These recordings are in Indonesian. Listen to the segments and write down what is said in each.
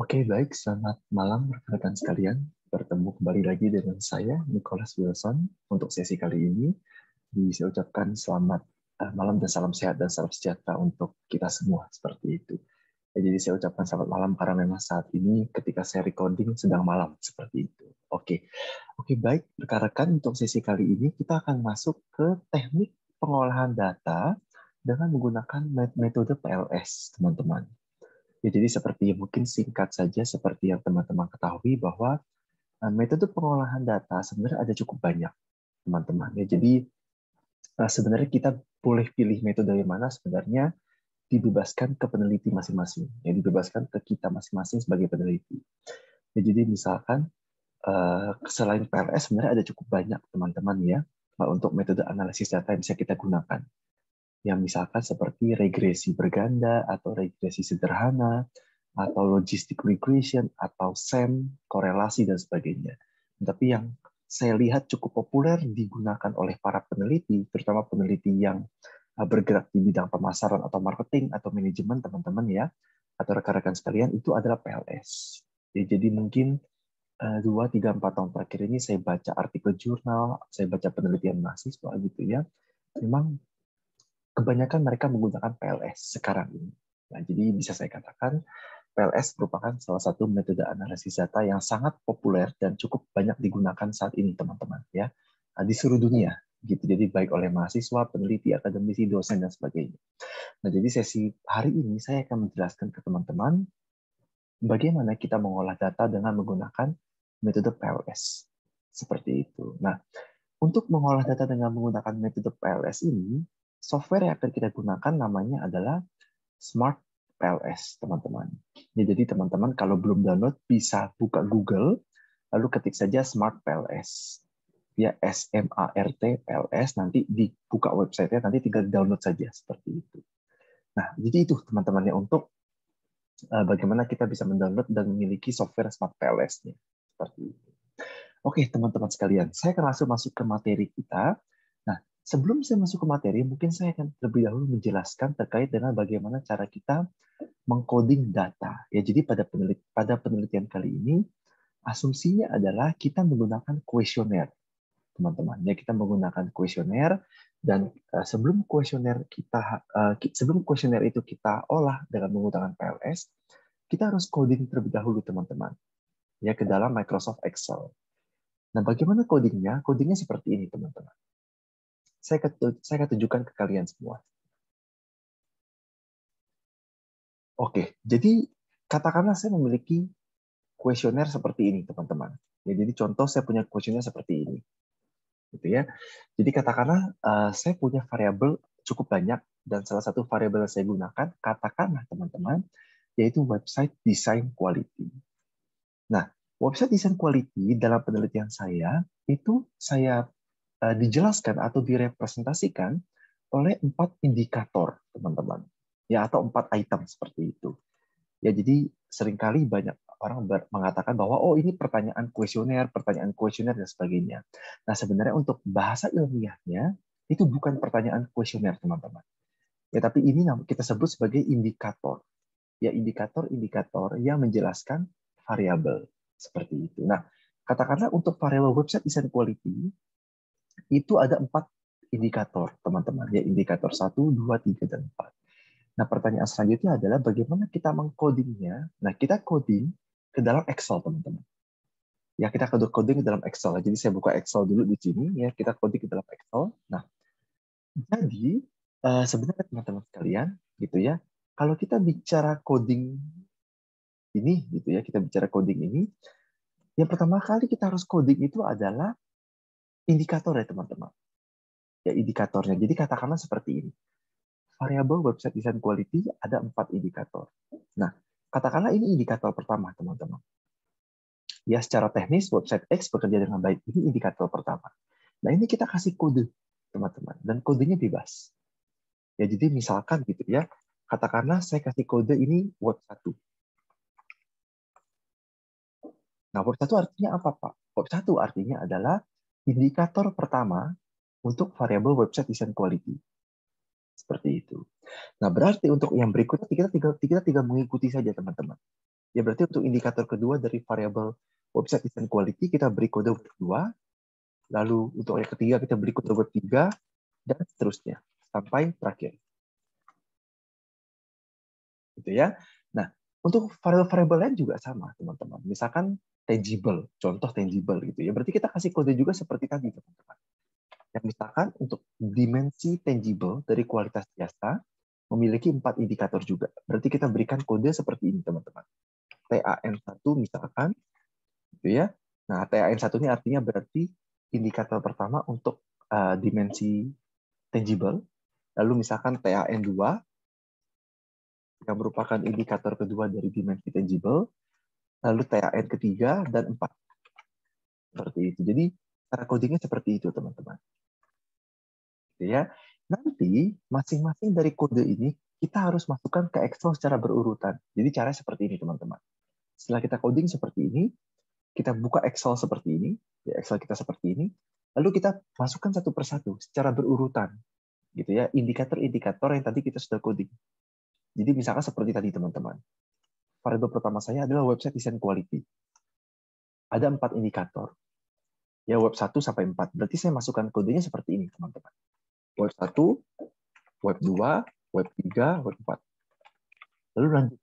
Oke, okay, baik. Selamat malam rekan-rekan sekalian. Bertemu kembali lagi dengan saya, Nicholas Wilson, untuk sesi kali ini. Saya ucapkan selamat eh, malam dan salam sehat dan salam sejahtera untuk kita semua, seperti itu. Ya, jadi saya ucapkan selamat malam karena memang saat ini ketika saya recording sedang malam, seperti itu. Oke, okay. oke okay, baik. Rekan-rekan, untuk sesi kali ini kita akan masuk ke teknik pengolahan data dengan menggunakan metode PLS, teman-teman. Ya, jadi seperti mungkin singkat saja seperti yang teman-teman ketahui bahwa eh, metode pengolahan data sebenarnya ada cukup banyak teman-teman. Ya, jadi eh, sebenarnya kita boleh pilih metode yang mana sebenarnya dibebaskan ke peneliti masing-masing, ya dibebaskan ke kita masing-masing sebagai peneliti. Ya, jadi misalkan eh, selain PLS sebenarnya ada cukup banyak teman-teman ya untuk metode analisis data yang bisa kita gunakan yang misalkan seperti regresi berganda atau regresi sederhana atau logistic regression atau SEM, korelasi dan sebagainya. Tapi yang saya lihat cukup populer digunakan oleh para peneliti, terutama peneliti yang eh, bergerak di bidang pemasaran atau marketing atau manajemen teman-teman ya atau rekan-rekan sekalian itu adalah PLS. Ya, jadi mungkin eh, dua tiga empat tahun terakhir ini saya baca artikel jurnal, saya baca penelitian mahasiswa gitu ya. Memang kebanyakan mereka menggunakan PLS sekarang ini. Nah, jadi bisa saya katakan PLS merupakan salah satu metode analisis data yang sangat populer dan cukup banyak digunakan saat ini, teman-teman. Ya, nah, di seluruh dunia. Gitu. Jadi baik oleh mahasiswa, peneliti, akademisi, dosen, dan sebagainya. Nah, jadi sesi hari ini saya akan menjelaskan ke teman-teman bagaimana kita mengolah data dengan menggunakan metode PLS. Seperti itu. Nah, untuk mengolah data dengan menggunakan metode PLS ini, software yang akan kita gunakan namanya adalah Smart PLS, teman-teman. Ya, jadi teman-teman kalau belum download bisa buka Google, lalu ketik saja Smart PLS. Ya, S-M-A-R-T PLS, nanti dibuka websitenya, nanti tinggal download saja, seperti itu. Nah, jadi itu teman-teman ya untuk eh, bagaimana kita bisa mendownload dan memiliki software Smart PLS-nya. Seperti itu. Oke, teman-teman sekalian, saya akan langsung masuk ke materi kita. Sebelum saya masuk ke materi, mungkin saya akan terlebih dahulu menjelaskan terkait dengan bagaimana cara kita mengcoding data. Ya, jadi pada penelit pada penelitian kali ini asumsinya adalah kita menggunakan kuesioner. Teman-teman, ya kita menggunakan kuesioner dan eh, sebelum kuesioner kita eh, sebelum kuesioner itu kita olah dengan menggunakan PLS, kita harus coding terlebih dahulu, teman-teman. Ya ke dalam Microsoft Excel. Nah, bagaimana codingnya? Codingnya seperti ini, teman-teman saya, saya tunjukkan ke kalian semua. Oke, jadi katakanlah saya memiliki kuesioner seperti ini, teman-teman. Ya, jadi contoh saya punya kuesioner seperti ini, gitu ya. Jadi katakanlah uh, saya punya variabel cukup banyak dan salah satu variabel yang saya gunakan katakanlah teman-teman yaitu website design quality. Nah, website design quality dalam penelitian saya itu saya Eh, dijelaskan atau direpresentasikan oleh empat indikator, teman-teman. Ya, atau empat item seperti itu. Ya, jadi seringkali banyak orang mengatakan bahwa oh ini pertanyaan kuesioner, pertanyaan kuesioner dan sebagainya. Nah, sebenarnya untuk bahasa ilmiahnya itu bukan pertanyaan kuesioner, teman-teman. Ya, tapi ini kita sebut sebagai indikator. Ya, indikator-indikator yang menjelaskan variabel seperti itu. Nah, katakanlah untuk variabel website design quality itu ada empat indikator, teman-teman. Ya, indikator satu dua tiga dan empat Nah, pertanyaan selanjutnya adalah bagaimana kita mengcodingnya. Nah, kita coding ke dalam Excel, teman-teman. Ya, kita coding ke dalam Excel. Jadi, saya buka Excel dulu di sini. Ya, kita coding ke dalam Excel. Nah, jadi eh, sebenarnya teman-teman sekalian, gitu ya, kalau kita bicara coding ini, gitu ya, kita bicara coding ini, yang pertama kali kita harus coding itu adalah indikator ya teman-teman. Ya indikatornya. Jadi katakanlah seperti ini. Variabel website design quality ada empat indikator. Nah, katakanlah ini indikator pertama teman-teman. Ya secara teknis website X bekerja dengan baik. Ini indikator pertama. Nah ini kita kasih kode teman-teman dan kodenya bebas. Ya jadi misalkan gitu ya katakanlah saya kasih kode ini word 1. Nah, word 1 artinya apa, Pak? Word 1 artinya adalah indikator pertama untuk variabel website design quality. Seperti itu. Nah, berarti untuk yang berikutnya kita tinggal kita tinggal mengikuti saja teman-teman. Ya berarti untuk indikator kedua dari variabel website design quality kita beri kode web 2, lalu untuk yang ketiga kita beri kode web 3 dan seterusnya sampai terakhir. Gitu ya. Nah, untuk variabel-variabel lain juga sama, teman-teman. Misalkan tangible, contoh tangible gitu ya. Berarti kita kasih kode juga seperti tadi teman-teman. Yang misalkan untuk dimensi tangible dari kualitas jasa memiliki empat indikator juga. Berarti kita berikan kode seperti ini teman-teman. TAN1 misalkan, gitu ya. Nah TAN1 ini artinya berarti indikator pertama untuk uh, dimensi tangible. Lalu misalkan TAN2 yang merupakan indikator kedua dari dimensi tangible lalu TAN ketiga dan empat. Seperti itu. Jadi cara codingnya seperti itu, teman-teman. Gitu ya, nanti masing-masing dari kode ini kita harus masukkan ke Excel secara berurutan. Jadi cara seperti ini, teman-teman. Setelah kita coding seperti ini, kita buka Excel seperti ini, ya Excel kita seperti ini, lalu kita masukkan satu persatu secara berurutan, gitu ya, indikator-indikator yang tadi kita sudah coding. Jadi misalkan seperti tadi, teman-teman variabel pertama saya adalah website design quality. Ada empat indikator. Ya, web 1 sampai 4. Berarti saya masukkan kodenya seperti ini, teman-teman. Web 1, web 2, web 3, web 4. Lalu lanjut.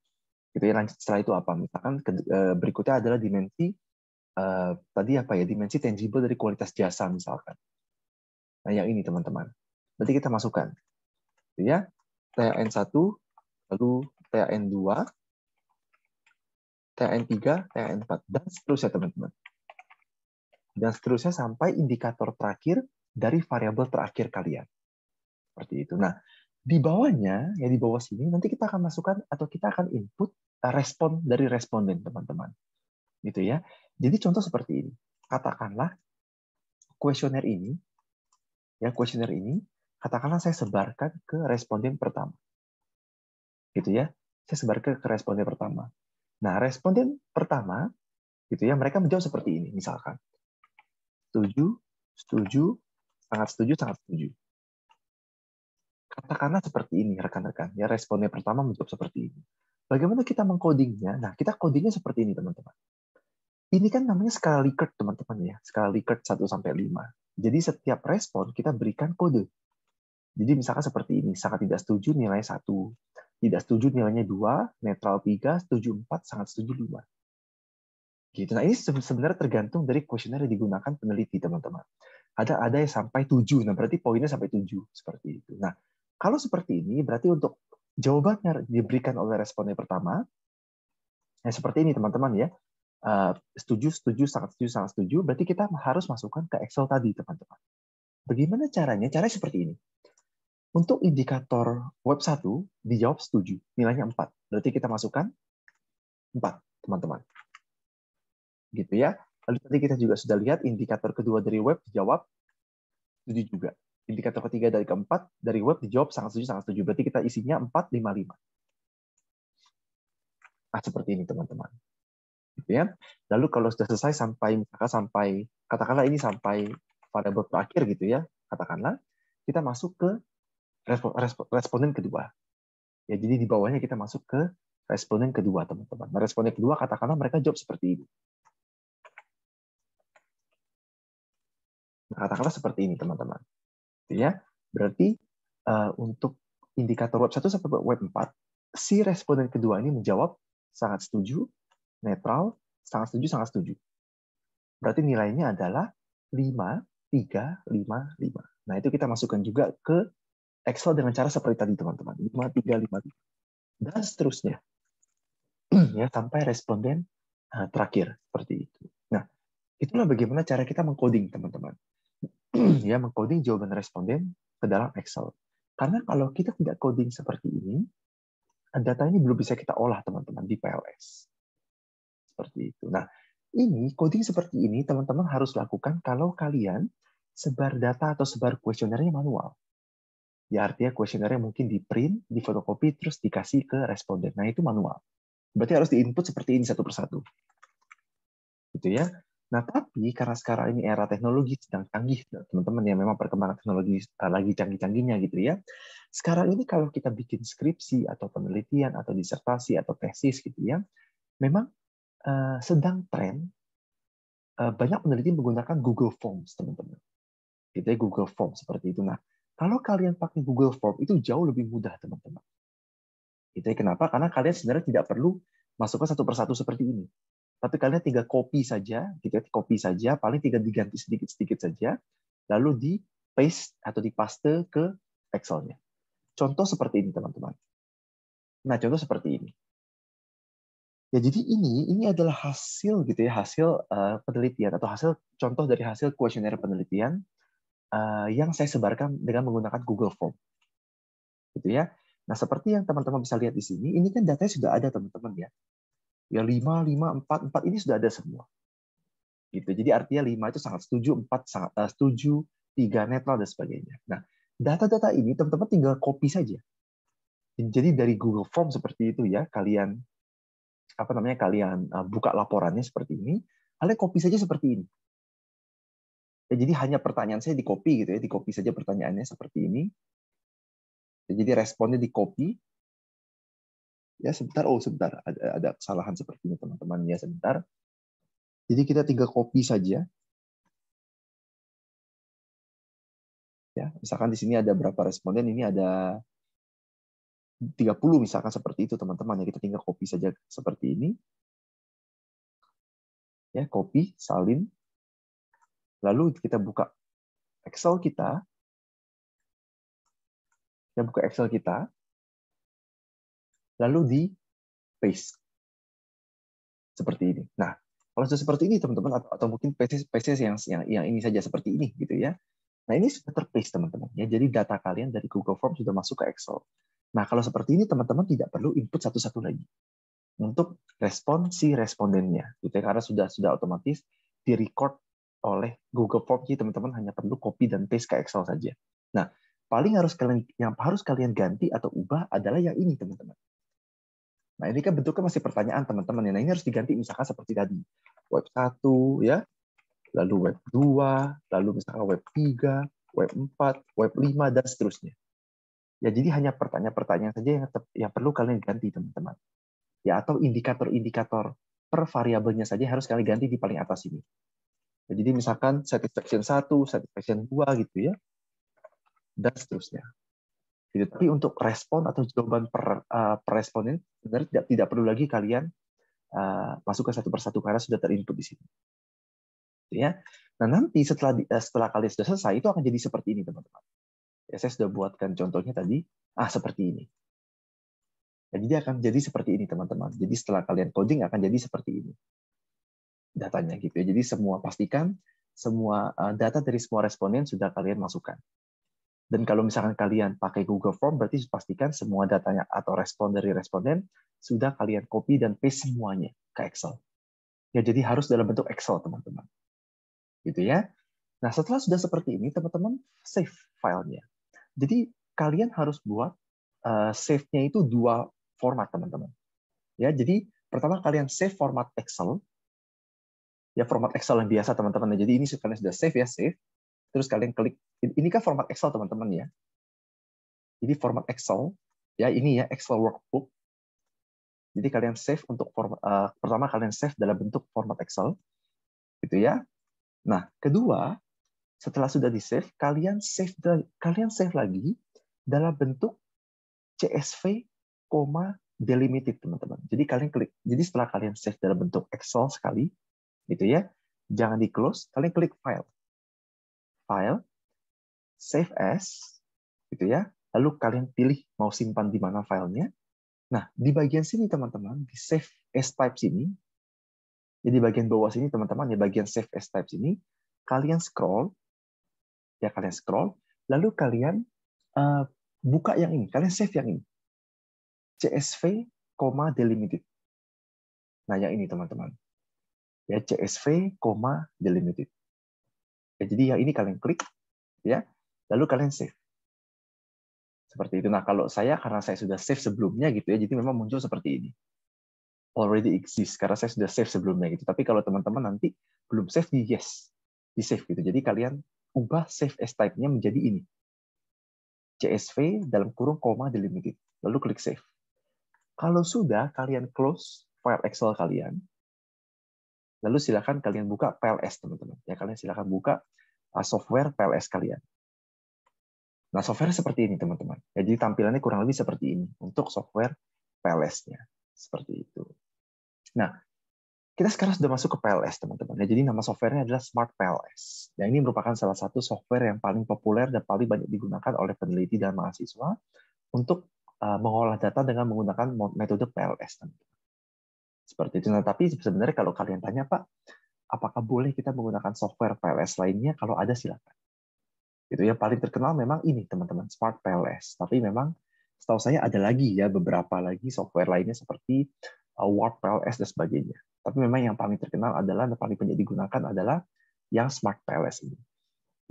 Gitu ya, lanjut setelah itu apa? Misalkan eh, berikutnya adalah dimensi eh, tadi apa ya? Dimensi tangible dari kualitas jasa misalkan. Nah, yang ini, teman-teman. Berarti kita masukkan. Gitu ya. TAN 1, lalu TAN 2, TN3, TN4, dan seterusnya teman-teman. Dan seterusnya sampai indikator terakhir dari variabel terakhir kalian. Seperti itu. Nah, di bawahnya, ya di bawah sini, nanti kita akan masukkan atau kita akan input eh, respon dari responden teman-teman. Gitu ya. Jadi contoh seperti ini. Katakanlah kuesioner ini, ya kuesioner ini, katakanlah saya sebarkan ke responden pertama. Gitu ya. Saya sebarkan ke responden pertama. Nah, responden pertama gitu ya, mereka menjawab seperti ini misalkan. Setuju, setuju, sangat setuju, sangat setuju. Katakanlah seperti ini rekan-rekan, ya responden pertama menjawab seperti ini. Bagaimana kita mengkodingnya? Nah, kita codingnya seperti ini, teman-teman. Ini kan namanya skala Likert, teman-teman ya. Skala Likert 1 sampai 5. Jadi setiap respon kita berikan kode. Jadi misalkan seperti ini, sangat tidak setuju nilai 1 tidak setuju nilainya dua, netral tiga, setuju empat, sangat setuju lima. Gitu. Nah ini sebenarnya tergantung dari kuesioner yang digunakan peneliti teman-teman. Ada ada yang sampai tujuh, nah berarti poinnya sampai tujuh seperti itu. Nah kalau seperti ini berarti untuk jawabannya diberikan oleh responden pertama, yang seperti ini teman-teman ya, eh, setuju, setuju, sangat setuju, sangat setuju, berarti kita harus masukkan ke Excel tadi teman-teman. Bagaimana caranya? Caranya seperti ini. Untuk indikator web 1, dijawab setuju. Nilainya 4. Berarti kita masukkan 4, teman-teman. Gitu ya. Lalu tadi kita juga sudah lihat indikator kedua dari web dijawab setuju juga. Indikator ketiga dari keempat dari web dijawab sangat setuju, sangat setuju. Berarti kita isinya 455. Nah, seperti ini, teman-teman. Gitu ya. Lalu kalau sudah selesai sampai misalkan sampai katakanlah ini sampai variabel terakhir gitu ya, katakanlah kita masuk ke respon, respon, responden kedua. Ya, jadi di bawahnya kita masuk ke responden kedua, teman-teman. Nah, responden kedua katakanlah mereka jawab seperti ini. Nah, katakanlah seperti ini, teman-teman. Gitu ya, berarti uh, untuk indikator web 1 sampai web 4, si responden kedua ini menjawab sangat setuju, netral, sangat setuju, sangat setuju. Berarti nilainya adalah 5, 3, 5, 5. Nah, itu kita masukkan juga ke Excel dengan cara seperti tadi teman-teman. 5, 3, 5, Dan seterusnya. ya, sampai responden uh, terakhir. Seperti itu. Nah, itulah bagaimana cara kita mengcoding teman-teman. ya, mengcoding jawaban responden ke dalam Excel. Karena kalau kita tidak coding seperti ini, data ini belum bisa kita olah teman-teman di PLS. Seperti itu. Nah, ini coding seperti ini teman-teman harus lakukan kalau kalian sebar data atau sebar kuesionernya manual ya artinya kuesionernya mungkin di print, di fotokopi, terus dikasih ke responden. Nah itu manual. Berarti harus diinput seperti ini satu persatu, gitu ya. Nah tapi karena sekarang ini era teknologi sedang canggih, teman-teman ya memang perkembangan teknologi eh, lagi canggih-canggihnya gitu ya. Sekarang ini kalau kita bikin skripsi atau penelitian atau disertasi atau tesis gitu ya, memang eh, sedang tren eh, banyak peneliti menggunakan Google Forms teman-teman. Gitu ya Google Forms seperti itu. Nah kalau kalian pakai Google Form itu jauh lebih mudah, teman-teman. Itu ya kenapa? Karena kalian sebenarnya tidak perlu masuk ke satu persatu seperti ini. Tapi kalian tinggal copy saja, tinggal gitu ya, copy saja, paling tinggal diganti sedikit-sedikit saja, lalu di paste atau di paste ke Excel-nya. Contoh seperti ini, teman-teman. Nah, contoh seperti ini. Ya, jadi ini ini adalah hasil gitu ya, hasil uh, penelitian atau hasil contoh dari hasil kuesioner penelitian uh, yang saya sebarkan dengan menggunakan Google Form. Gitu ya. Nah, seperti yang teman-teman bisa lihat di sini, ini kan datanya sudah ada teman-teman ya. Ya 5 5 4 4 ini sudah ada semua. Gitu. Jadi artinya 5 itu sangat setuju, 4 sangat uh, setuju, 3 netral dan sebagainya. Nah, data-data ini teman-teman tinggal copy saja. Jadi dari Google Form seperti itu ya, kalian apa namanya kalian eh, buka laporannya seperti ini, kalian copy saja seperti ini. Ya, jadi hanya pertanyaan saya di copy gitu ya, di copy saja pertanyaannya seperti ini. Ya, jadi responnya di copy. Ya sebentar, oh sebentar, ada, ada kesalahan seperti ini teman-teman ya sebentar. Jadi kita tinggal copy saja. Ya, misalkan di sini ada berapa responden, ini ada 30 misalkan seperti itu teman-teman ya kita tinggal copy saja seperti ini ya copy salin Lalu kita buka Excel kita. Kita buka Excel kita. Lalu di paste. Seperti ini. Nah, kalau sudah seperti ini teman-teman atau, atau mungkin paste yang, yang yang ini saja seperti ini gitu ya. Nah, ini sudah terpaste teman-teman ya. Jadi data kalian dari Google Form sudah masuk ke Excel. Nah, kalau seperti ini teman-teman tidak perlu input satu-satu lagi untuk respon si respondennya gitu ya. Karena sudah sudah otomatis direcord oleh Google Form. Jadi teman-teman hanya perlu copy dan paste ke Excel saja. Nah, paling harus kalian yang harus kalian ganti atau ubah adalah yang ini, teman-teman. Nah, ini kan bentuknya masih pertanyaan, teman-teman. Ya. Nah, ini harus diganti misalkan seperti tadi. Web 1 ya. Lalu web 2, lalu misalkan web 3, web 4, web 5 dan seterusnya. Ya, jadi hanya pertanyaan-pertanyaan saja yang yang perlu kalian ganti, teman-teman. Ya, atau indikator-indikator per variabelnya saja harus kalian ganti di paling atas ini. Nah, jadi misalkan satisfaction 1, satisfaction 2 gitu ya. Dan seterusnya. Jadi, gitu. Tapi untuk respon atau jawaban per, uh, eh, per responden sebenarnya tidak, tidak perlu lagi kalian uh, eh, masukkan satu persatu karena sudah terinput di sini. Gitu ya. Nah nanti setelah uh, setelah kalian sudah selesai itu akan jadi seperti ini teman-teman. Ya, saya sudah buatkan contohnya tadi, ah seperti ini. Jadi akan jadi seperti ini teman-teman. Jadi setelah kalian coding akan jadi seperti ini datanya gitu. ya Jadi semua pastikan semua eh, data dari semua responden sudah kalian masukkan. Dan kalau misalkan kalian pakai Google Form, berarti pastikan semua datanya atau respon dari responden sudah kalian copy dan paste semuanya ke Excel. Ya, jadi harus dalam bentuk Excel, teman-teman. Gitu ya. Nah, setelah sudah seperti ini, teman-teman save filenya. Jadi kalian harus buat eh, save-nya itu dua format, teman-teman. Ya, jadi pertama kalian save format Excel ya format Excel yang biasa teman-teman. Jadi ini sekalian sudah save ya, save. Terus kalian klik, ini kan format Excel teman-teman ya. Ini format Excel, ya ini ya Excel workbook. Jadi kalian save untuk format, uh, eh, pertama kalian save dalam bentuk format Excel, gitu ya. Nah kedua, setelah sudah di save, kalian save kalian save lagi dalam bentuk CSV, delimited teman-teman. Jadi kalian klik. Jadi setelah kalian save dalam bentuk Excel sekali, gitu ya. Jangan di close, kalian klik file. File, save as, gitu ya. Lalu kalian pilih mau simpan di mana filenya. Nah, di bagian sini teman-teman, di save as type sini, jadi ya, bagian bawah sini teman-teman, ya bagian save as type sini, kalian scroll, ya kalian scroll, lalu kalian uh, buka yang ini, kalian save yang ini. CSV, delimited. Nah, yang ini teman-teman ya CSV, delimited. Ya, jadi yang ini kalian klik, ya, lalu kalian save. Seperti itu. Nah, kalau saya karena saya sudah save sebelumnya gitu ya, jadi memang muncul seperti ini. Already exist karena saya sudah save sebelumnya gitu. Tapi kalau teman-teman nanti belum save di yes, di save gitu. Jadi kalian ubah save as type-nya menjadi ini. CSV dalam kurung koma delimited. Lalu klik save. Kalau sudah, kalian close file Excel kalian, Lalu silakan kalian buka PLS teman-teman. Ya kalian silakan buka uh, software PLS kalian. Nah software seperti ini teman-teman. Ya, jadi tampilannya kurang lebih seperti ini untuk software PLS-nya seperti itu. Nah kita sekarang sudah masuk ke PLS teman-teman. ya jadi nama softwarenya adalah Smart PLS. Dan nah, ini merupakan salah satu software yang paling populer dan paling banyak digunakan oleh peneliti dan mahasiswa untuk uh, mengolah data dengan menggunakan metode PLS. Teman-teman. Seperti itu. Nah, tapi sebenarnya kalau kalian tanya, Pak, apakah boleh kita menggunakan software PLS lainnya? Kalau ada, silakan. Itu yang paling terkenal memang ini, teman-teman, Smart PLS. Tapi memang setahu saya ada lagi ya beberapa lagi software lainnya seperti uh, Word PLS dan sebagainya. Tapi memang yang paling terkenal adalah yang paling banyak digunakan adalah yang Smart PLS ini.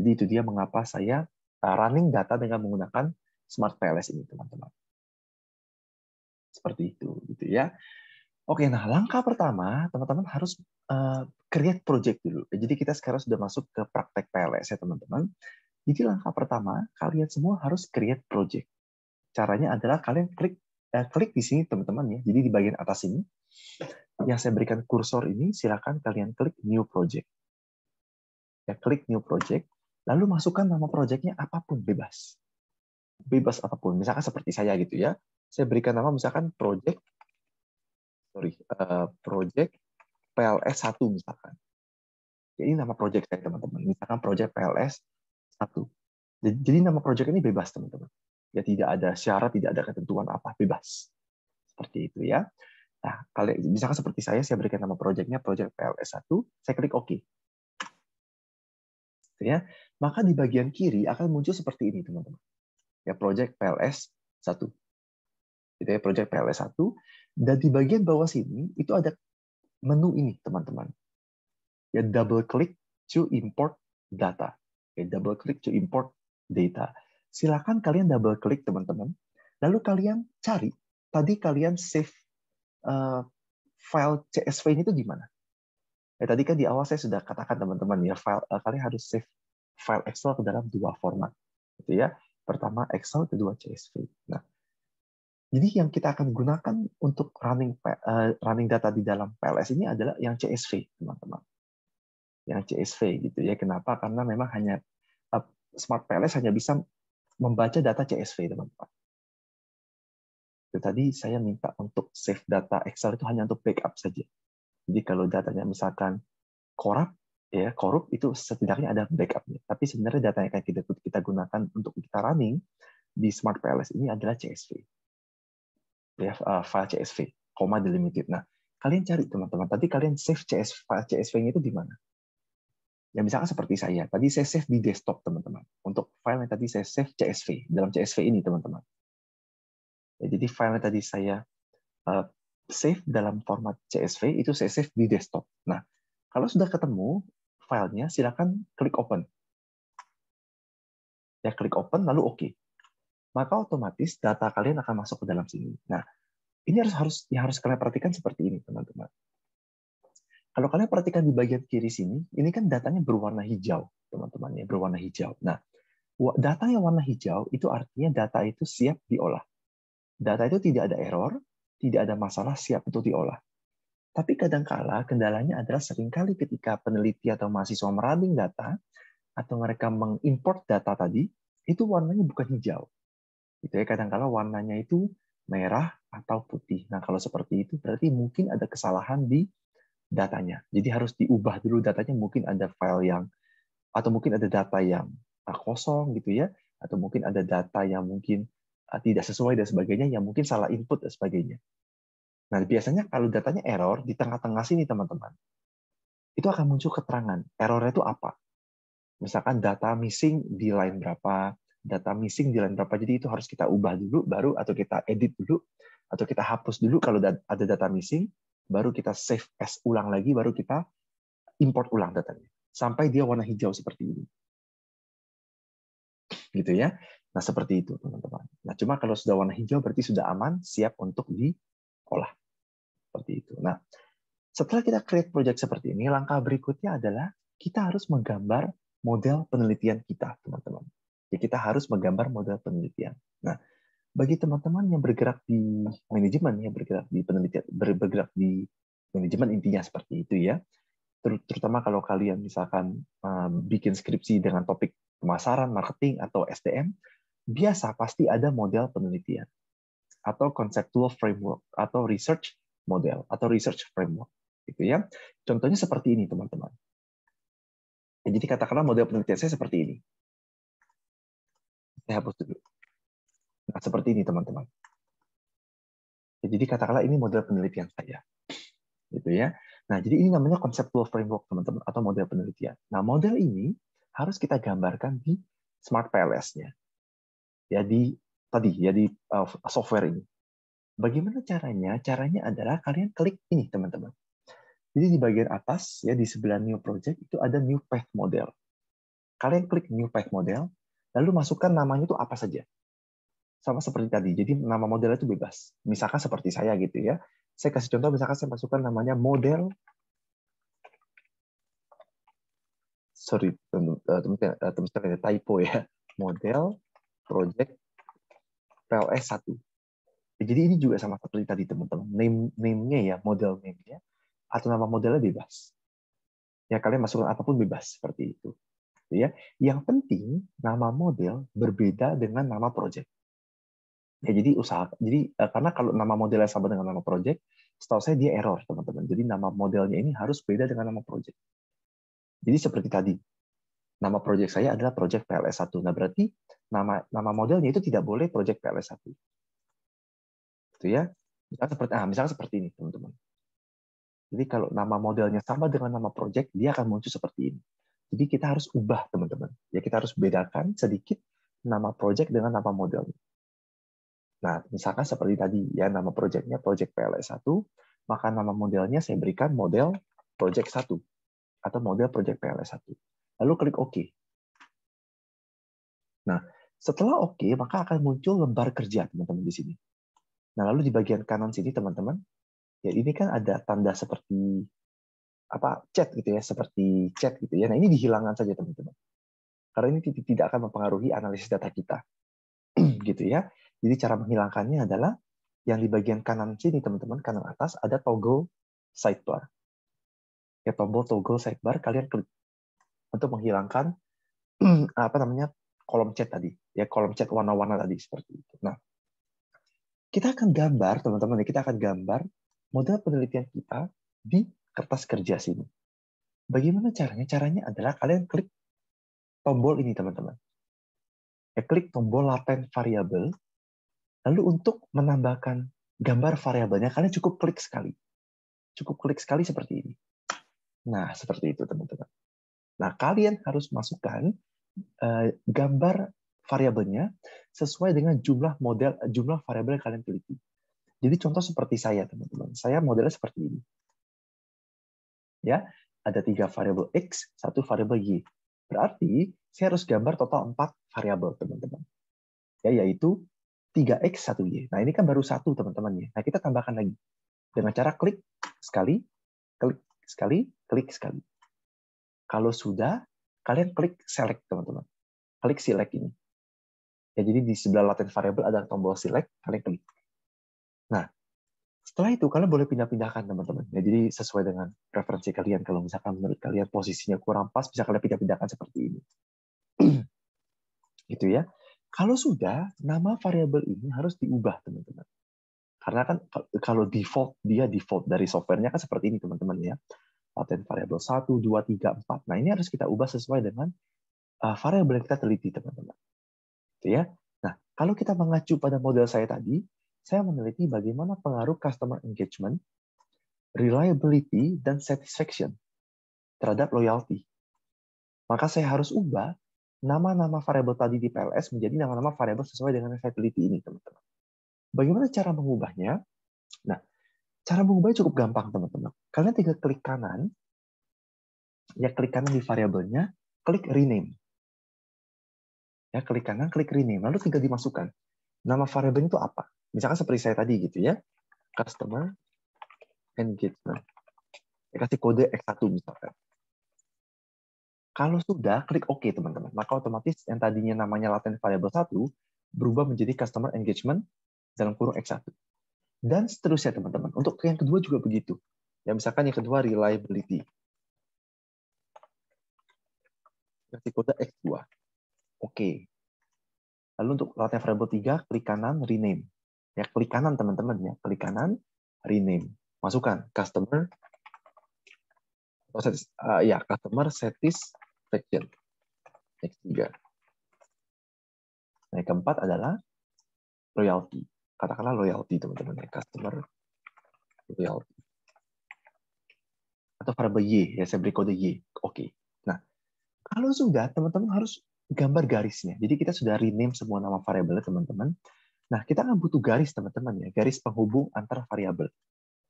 Jadi itu dia mengapa saya uh, running data dengan menggunakan Smart PLS ini, teman-teman. Seperti itu, gitu ya. Oke, nah langkah pertama teman-teman harus uh, create project dulu. Jadi kita sekarang sudah masuk ke praktek PLS ya teman-teman. Jadi langkah pertama kalian semua harus create project. Caranya adalah kalian klik uh, klik di sini teman-teman ya. Jadi di bagian atas ini yang saya berikan kursor ini silakan kalian klik new project. Ya klik new project, lalu masukkan nama projectnya apapun bebas. Bebas apapun. Misalkan seperti saya gitu ya. Saya berikan nama misalkan project sorry, uh, project PLS 1 misalkan. Jadi ya, nama project saya teman-teman, misalkan project PLS 1. Jadi nama project ini bebas teman-teman. Ya tidak ada syarat, tidak ada ketentuan apa, bebas. Seperti itu ya. Nah, kalau misalkan seperti saya, saya berikan nama projectnya project PLS 1, saya klik OK. Gitu ya, maka di bagian kiri akan muncul seperti ini teman-teman. Ya, project PLS 1. jadi project PLS 1 dan di bagian bawah sini itu ada menu ini, teman-teman. Ya double click to import data. Ya double click to import data. Silakan kalian double click, teman-teman. Lalu kalian cari tadi kalian save uh, file CSV ini itu di mana? Ya, tadi kan di awal saya sudah katakan teman-teman ya file uh, kalian harus save file Excel ke dalam dua format, gitu ya. Pertama Excel, kedua CSV. Nah, jadi yang kita akan gunakan untuk running eh, running data di dalam PLS ini adalah yang CSV, teman-teman. Yang CSV gitu ya. Kenapa? Karena memang hanya eh, Smart PLS hanya bisa membaca data CSV, teman-teman. tadi saya minta untuk save data Excel itu hanya untuk backup saja. Jadi kalau datanya misalkan korup, ya korup itu setidaknya ada backupnya. Tapi sebenarnya data yang akan kita, kita gunakan untuk kita running di Smart PLS ini adalah CSV ya file CSV, comma delimited. Nah, kalian cari teman-teman. Tadi kalian save CS file CSV-nya itu di mana? Ya misalkan seperti saya, tadi saya save di desktop teman-teman. Untuk file yang tadi saya save CSV dalam CSV ini teman-teman. Ya, jadi file yang tadi saya eh, save dalam format CSV itu saya save di desktop. Nah, kalau sudah ketemu filenya, silakan klik open. Ya klik open lalu oke. Okay maka otomatis data kalian akan masuk ke dalam sini. Nah, ini harus harus yang harus kalian perhatikan seperti ini, teman-teman. Kalau kalian perhatikan di bagian kiri sini, ini kan datanya berwarna hijau, teman-teman ya, berwarna hijau. Nah, data yang warna hijau itu artinya data itu siap diolah. Data itu tidak ada error, tidak ada masalah siap untuk diolah. Tapi kadangkala kendalanya adalah seringkali ketika peneliti atau mahasiswa merunning data atau mereka mengimport data tadi, itu warnanya bukan hijau, itu ya kadang-kala warnanya itu merah atau putih. Nah, kalau seperti itu berarti mungkin ada kesalahan di datanya. Jadi harus diubah dulu datanya, mungkin ada file yang atau mungkin ada data yang ah, kosong gitu ya, atau mungkin ada data yang mungkin ah, tidak sesuai dan sebagainya, yang mungkin salah input dan sebagainya. Nah, biasanya kalau datanya error di tengah-tengah sini teman-teman, itu akan muncul keterangan errornya itu apa misalkan data missing di line berapa, data missing di line berapa. Jadi itu harus kita ubah dulu, baru atau kita edit dulu, atau kita hapus dulu kalau ada data missing, baru kita save as ulang lagi, baru kita import ulang datanya. Sampai dia warna hijau seperti ini. Gitu ya. Nah, seperti itu, teman-teman. Nah, cuma kalau sudah warna hijau berarti sudah aman, siap untuk diolah. Seperti itu. Nah, setelah kita create project seperti ini, langkah berikutnya adalah kita harus menggambar model penelitian kita, teman-teman. Jadi ya, kita harus menggambar model penelitian. Nah, bagi teman-teman yang bergerak di manajemen, yang bergerak di penelitian, bergerak di manajemen intinya seperti itu ya. Terutama kalau kalian misalkan bikin skripsi dengan topik pemasaran, marketing, atau SDM, biasa pasti ada model penelitian atau conceptual framework atau research model atau research framework gitu ya. Contohnya seperti ini teman-teman. Jadi katakanlah model penelitian saya seperti ini. Saya hapus dulu. Nah, seperti ini teman-teman. Ya, jadi katakanlah ini model penelitian saya. Gitu ya. Nah, jadi ini namanya conceptual framework, teman-teman, atau model penelitian. Nah, model ini harus kita gambarkan di smart PLS-nya. Ya di tadi ya di uh, software ini. Bagaimana caranya? Caranya adalah kalian klik ini, teman-teman. Jadi di bagian atas ya di sebelah new project itu ada new path model. Kalian klik new path model, lalu masukkan namanya itu apa saja. Sama seperti tadi, jadi nama modelnya itu bebas. Misalkan seperti saya gitu ya. Saya kasih contoh, misalkan saya masukkan namanya model sorry teman-teman eh, eh, ada ya, typo ya model project PLS 1 ya, jadi ini juga sama seperti tadi teman-teman name name-nya ya model name-nya atau nama modelnya bebas ya kalian masukkan apapun bebas seperti itu Gitu ya. Yang penting nama model berbeda dengan nama project. Ya, jadi usaha jadi e, karena kalau nama modelnya sama dengan nama project, setahu saya dia error, teman-teman. Jadi nama modelnya ini harus beda dengan nama project. Jadi seperti tadi, nama project saya adalah project PLS1. Nah, berarti nama nama modelnya itu tidak boleh project PLS1. Itu ya. Misalnya seperti ah, misalnya seperti ini, teman-teman. Jadi kalau nama modelnya sama dengan nama project, dia akan muncul seperti ini. Jadi kita harus ubah teman-teman. Ya kita harus bedakan sedikit nama project dengan nama modelnya. Nah, misalkan seperti tadi ya nama projectnya project PLS 1, maka nama modelnya saya berikan model project 1 atau model project PLS 1. Lalu klik OK. Nah, setelah OK, maka akan muncul lembar kerja teman-teman di sini. Nah, lalu di bagian kanan sini teman-teman, ya ini kan ada tanda seperti apa chat gitu ya, seperti chat gitu ya. Nah, ini dihilangkan saja teman-teman. Karena ini tidak akan mempengaruhi analisis data kita. gitu ya. Jadi cara menghilangkannya adalah yang di bagian kanan sini teman-teman, kanan atas ada toggle sidebar. Ya tombol toggle sidebar kalian klik untuk menghilangkan apa namanya kolom chat tadi ya kolom chat warna-warna tadi seperti itu. Nah, kita akan gambar teman-teman kita akan gambar model penelitian kita di kertas kerja sini. Bagaimana caranya? Caranya adalah kalian klik tombol ini, teman-teman. Ya, klik tombol laten variable. Lalu untuk menambahkan gambar variabelnya, kalian cukup klik sekali. Cukup klik sekali seperti ini. Nah, seperti itu, teman-teman. Nah, kalian harus masukkan eh, gambar variabelnya sesuai dengan jumlah model jumlah variabel yang kalian teliti. Jadi contoh seperti saya, teman-teman. Saya modelnya seperti ini ya ada tiga variabel x, satu variabel y. Berarti saya harus gambar total empat variabel, teman-teman. Ya, yaitu 3x 1y. Nah, ini kan baru satu, teman-teman ya. Nah, kita tambahkan lagi dengan cara klik sekali, klik sekali, klik sekali. Kalau sudah, kalian klik select, teman-teman. Klik select ini. Ya, jadi di sebelah laten variable ada tombol select, kalian klik. Setelah itu kalian boleh pindah-pindahkan teman-teman. Ya, jadi sesuai dengan preferensi kalian. Kalau misalkan menurut kalian posisinya kurang pas, bisa kalian pindah-pindahkan seperti ini. gitu ya. Kalau sudah, nama variabel ini harus diubah teman-teman. Karena kan kalau default, dia default dari softwarenya kan seperti ini teman-teman ya. Paten variabel 1, 2, 3, 4. Nah ini harus kita ubah sesuai dengan eh, variabel yang kita teliti teman-teman. Gitu ya. Nah, kalau kita mengacu pada model saya tadi, saya meneliti bagaimana pengaruh customer engagement, reliability, dan satisfaction terhadap loyalty. Maka saya harus ubah nama-nama variabel tadi di PLS menjadi nama-nama variabel sesuai dengan reliability ini, teman-teman. Bagaimana cara mengubahnya? Nah, cara mengubahnya cukup gampang, teman-teman. Kalian tinggal klik kanan, ya klik kanan di variabelnya, klik rename. Ya, klik kanan, klik rename, lalu tinggal dimasukkan. Nama variabelnya itu apa? misalkan seperti saya tadi gitu ya, customer engagement. Saya kasih kode X1 misalkan. Kalau sudah, klik OK, teman-teman. Maka otomatis yang tadinya namanya latent variable 1 berubah menjadi customer engagement dalam kurung X1. Dan seterusnya, teman-teman. Untuk yang kedua juga begitu. Ya, misalkan yang kedua reliability. Kasih kode X2. Oke. Okay. Lalu untuk latent variable 3, klik kanan, rename. Ya, klik kanan teman-teman ya, klik kanan, rename. Masukkan customer proses uh, eh, ya customer satisfaction. Next tiga. Nah, yang keempat adalah loyalty. Katakanlah loyalty teman-teman ya, customer loyalty. Atau variable Y, ya saya beri kode Y. Oke. Okay. Nah, kalau sudah teman-teman harus gambar garisnya. Jadi kita sudah rename semua nama variabelnya teman-teman. Nah, kita kan butuh garis, teman-teman ya, garis penghubung antar variabel.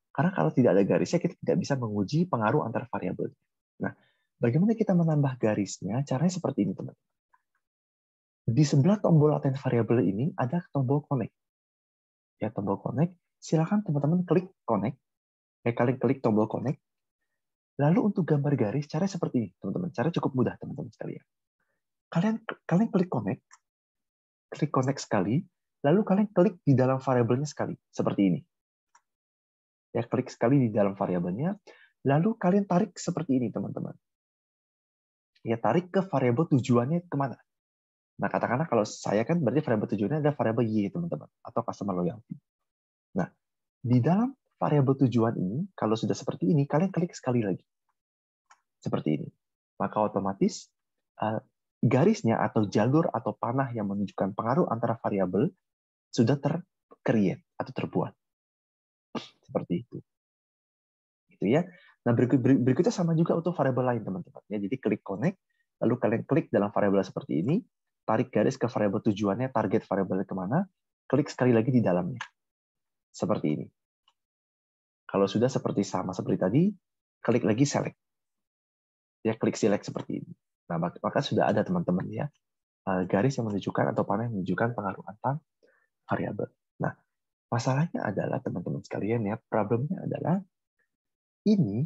Karena kalau tidak ada garisnya, kita tidak bisa menguji pengaruh antar variabel. Nah, bagaimana kita menambah garisnya? Caranya seperti ini, teman. teman Di sebelah tombol laten variabel ini ada tombol connect. Ya, tombol connect. Silakan teman-teman klik connect. Ya, kalian klik tombol connect. Lalu untuk gambar garis, caranya seperti ini, teman-teman. Cara cukup mudah, teman-teman sekalian. Kalian kalian klik connect. Klik connect sekali, lalu kalian klik di dalam variabelnya sekali, seperti ini. Ya, klik sekali di dalam variabelnya, lalu kalian tarik seperti ini, teman-teman. Ya, tarik ke variabel tujuannya kemana. Nah, katakanlah kalau saya kan berarti variabel tujuannya ada variabel Y, teman-teman, atau customer loyalty. Nah, di dalam variabel tujuan ini, kalau sudah seperti ini, kalian klik sekali lagi. Seperti ini. Maka otomatis eh, garisnya atau jalur atau panah yang menunjukkan pengaruh antara variabel sudah terkreat atau terbuat. Seperti itu. itu ya. Nah, berikutnya sama juga untuk variabel lain, teman-teman. Ya, jadi klik connect, lalu kalian klik dalam variabel seperti ini, tarik garis ke variabel tujuannya, target variabelnya kemana, klik sekali lagi di dalamnya. Seperti ini. Kalau sudah seperti sama seperti tadi, klik lagi select. Ya, klik select seperti ini. Nah, maka sudah ada teman-teman ya, eh, garis yang menunjukkan atau panah yang menunjukkan pengaruh antar variabel. Nah, masalahnya adalah teman-teman sekalian ya, problemnya adalah ini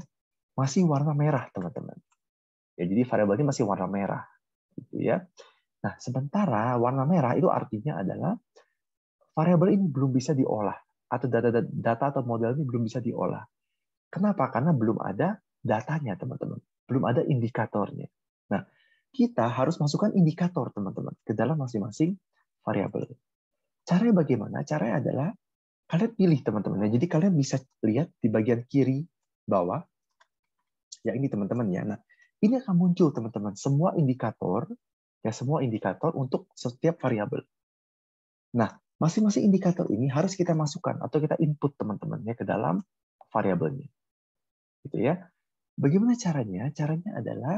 masih warna merah, teman-teman. Ya, jadi variabelnya masih warna merah, gitu ya. Nah, sementara warna merah itu artinya adalah variabel ini belum bisa diolah atau data, data atau model ini belum bisa diolah. Kenapa? Karena belum ada datanya, teman-teman. Belum ada indikatornya. Nah, kita harus masukkan indikator, teman-teman, ke dalam masing-masing variabel. Caranya bagaimana? Caranya adalah kalian pilih teman-teman. Nah, jadi kalian bisa lihat di bagian kiri bawah, ya ini teman-teman ya. Nah, ini akan muncul teman-teman semua indikator, ya semua indikator untuk setiap variabel. Nah, masing-masing indikator ini harus kita masukkan atau kita input teman-teman ya ke dalam variabelnya, gitu ya. Bagaimana caranya? Caranya adalah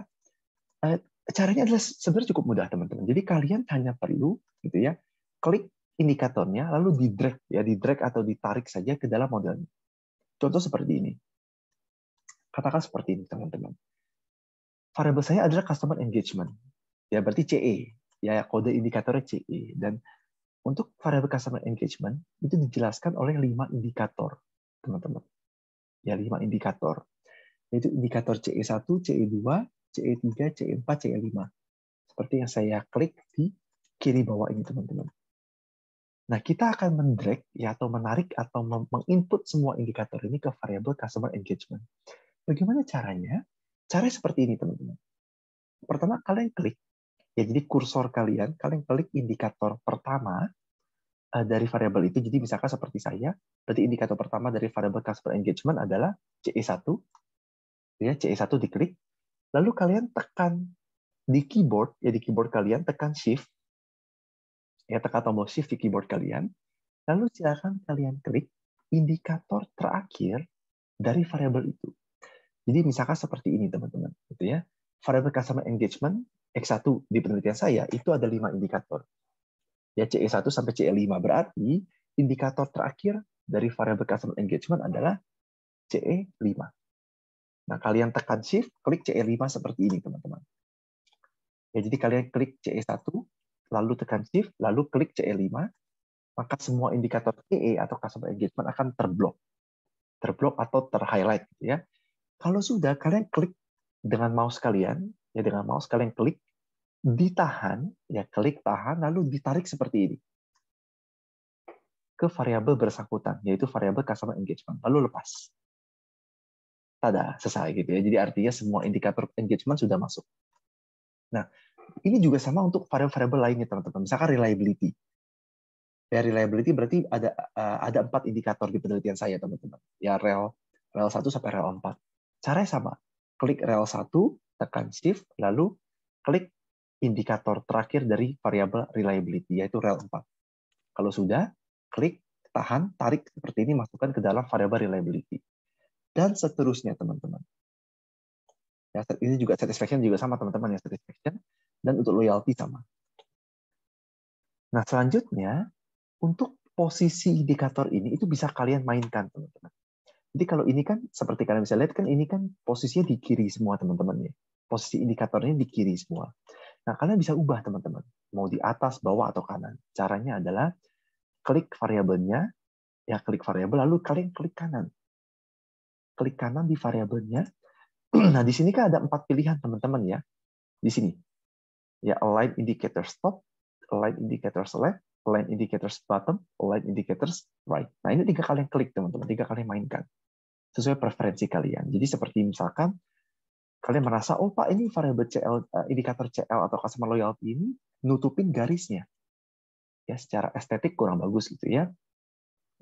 eh, caranya adalah sebenarnya cukup mudah teman-teman. Jadi kalian hanya perlu gitu ya klik indikatornya lalu di drag ya di drag atau ditarik saja ke dalam modelnya. Contoh seperti ini. Katakan seperti ini teman-teman. Variable saya adalah customer engagement. Ya berarti CE. Ya, ya kode indikatornya CE dan untuk variabel customer engagement itu dijelaskan oleh lima indikator, teman-teman. Ya, lima indikator. Yaitu indikator CE1, CE2, CE3, CE4, CE5. Seperti yang saya klik di kiri bawah ini, teman-teman. Nah, kita akan mendrag ya atau menarik atau menginput semua indikator ini ke variabel customer engagement. Bagaimana caranya? Cara seperti ini, teman-teman. Pertama, kalian klik. Ya, jadi kursor kalian, kalian klik indikator pertama eh, dari variabel itu. Jadi misalkan seperti saya, berarti indikator pertama dari variabel customer engagement adalah CE1. Ya, CE1 diklik. Lalu kalian tekan di keyboard, ya di keyboard kalian tekan shift ya tombol shift di keyboard kalian, lalu silakan kalian klik indikator terakhir dari variabel itu. Jadi misalkan seperti ini teman-teman, gitu ya. Variabel customer engagement X1 di penelitian saya itu ada lima indikator. Ya CE1 sampai CE5 berarti indikator terakhir dari variabel customer engagement adalah CE5. Nah, kalian tekan shift, klik CE5 seperti ini, teman-teman. Ya, jadi kalian klik CE1 lalu tekan shift, lalu klik CE5, maka semua indikator ee atau customer engagement akan terblok. Terblok atau terhighlight gitu ya. Kalau sudah kalian klik dengan mouse kalian, ya dengan mouse kalian klik ditahan, ya klik tahan lalu ditarik seperti ini ke variabel bersangkutan, yaitu variabel customer engagement, lalu lepas. Tada, selesai gitu ya. Jadi artinya semua indikator engagement sudah masuk. Nah, ini juga sama untuk variabel-variabel lainnya, teman-teman. Misalkan reliability. Ya, reliability berarti ada eh, ada empat indikator di penelitian saya, teman-teman. Ya, rel rel 1 sampai rel 4. Caranya sama. Klik rel 1, tekan shift, lalu klik indikator terakhir dari variabel reliability, yaitu rel 4. Kalau sudah, klik, tahan, tarik seperti ini, masukkan ke dalam variabel reliability. Dan seterusnya, teman-teman. Ya, ini juga satisfaction juga sama teman-teman ya satisfaction dan untuk loyalty sama. Nah, selanjutnya untuk posisi indikator ini itu bisa kalian mainkan, teman-teman. Jadi kalau ini kan seperti kalian bisa lihat kan ini kan posisinya di kiri semua, teman-teman ya. Posisi indikatornya di kiri semua. Nah, kalian bisa ubah, teman-teman. Mau di atas, bawah atau kanan. Caranya adalah klik variabelnya, ya klik variabel lalu kalian klik kanan. Klik kanan di variabelnya, Nah, di sini kan ada empat pilihan teman-teman ya. Di sini. Ya, align indicator stop, align indicator select, align indicator bottom, align indicator right. Nah, ini tiga kali yang klik teman-teman, tiga kali mainkan. Sesuai preferensi kalian. Jadi seperti misalkan kalian merasa, oh Pak, ini variable CL, eh, indikator CL atau customer loyalty ini nutupin garisnya. Ya, secara estetik kurang bagus gitu ya.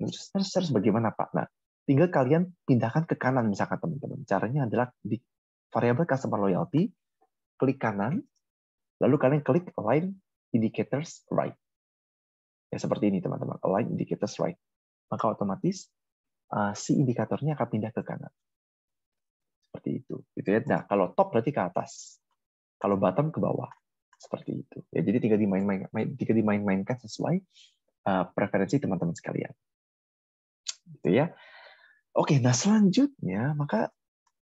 Terus, terus, terus bagaimana Pak? Nah, tinggal kalian pindahkan ke kanan misalkan teman-teman. Caranya adalah di variabel customer loyalty, klik kanan, lalu kalian klik align indicators right. Ya seperti ini teman-teman, align indicators right. Maka otomatis uh, si indikatornya akan pindah ke kanan. Seperti itu. Gitu ya. Nah, kalau top berarti ke atas. Kalau bottom ke bawah. Seperti itu. Ya, jadi tinggal dimain-main dimain-mainkan sesuai uh, preferensi teman-teman sekalian. Gitu ya. Oke, nah selanjutnya maka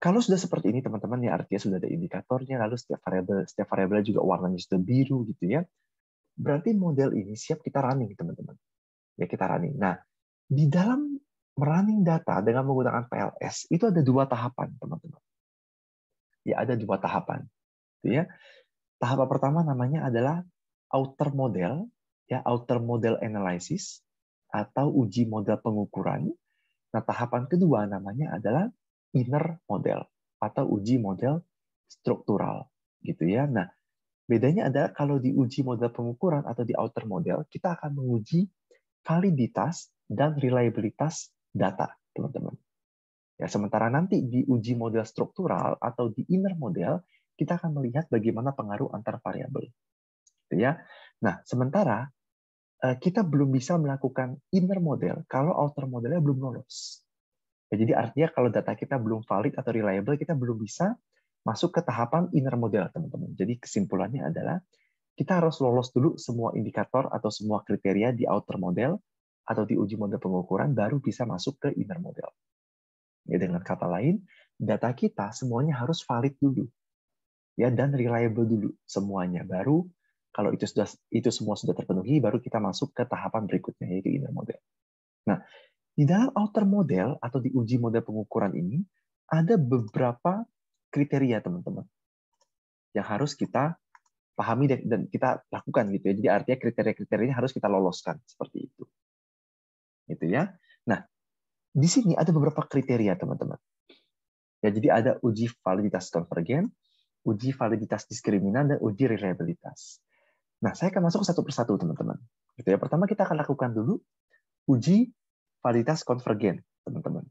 kalau sudah seperti ini teman-teman ya artinya sudah ada indikatornya lalu setiap variabel setiap variabel juga warnanya sudah biru gitu ya. Berarti model ini siap kita running teman-teman. Ya kita running. Nah, di dalam running data dengan menggunakan PLS itu ada dua tahapan teman-teman. Ya ada dua tahapan. Gitu ya. Tahap pertama namanya adalah outer model ya outer model analysis atau uji model pengukuran Nah, tahapan kedua namanya adalah inner model atau uji model struktural gitu ya. Nah, bedanya adalah kalau di uji model pengukuran atau di outer model, kita akan menguji validitas dan reliabilitas data, teman-teman. Ya, sementara nanti di uji model struktural atau di inner model, kita akan melihat bagaimana pengaruh antar variabel. Gitu ya. Nah, sementara Eh, kita belum bisa melakukan inner model kalau outer modelnya belum lolos. Ya, jadi artinya kalau data kita belum valid atau reliable, kita belum bisa masuk ke tahapan inner model, teman-teman. Jadi kesimpulannya adalah kita harus lolos dulu semua indikator atau semua kriteria di outer model atau di uji model pengukuran baru bisa masuk ke inner model. Ya, dengan kata lain, data kita semuanya harus valid dulu. Ya, dan reliable dulu semuanya baru kalau itu sudah itu semua sudah terpenuhi, baru kita masuk ke tahapan berikutnya yaitu inner model. Nah, di dalam outer model atau di uji model pengukuran ini ada beberapa kriteria teman-teman yang harus kita pahami dan kita lakukan gitu ya. Jadi artinya kriteria-kriterianya harus kita loloskan seperti itu. Gitu ya. Nah, di sini ada beberapa kriteria teman-teman. Ya, jadi ada uji validitas konvergen, uji validitas diskriminan dan uji reliabilitas. Nah, saya akan masuk satu persatu, teman-teman. Gitu ya. Pertama, kita akan lakukan dulu uji validitas konvergen, teman-teman.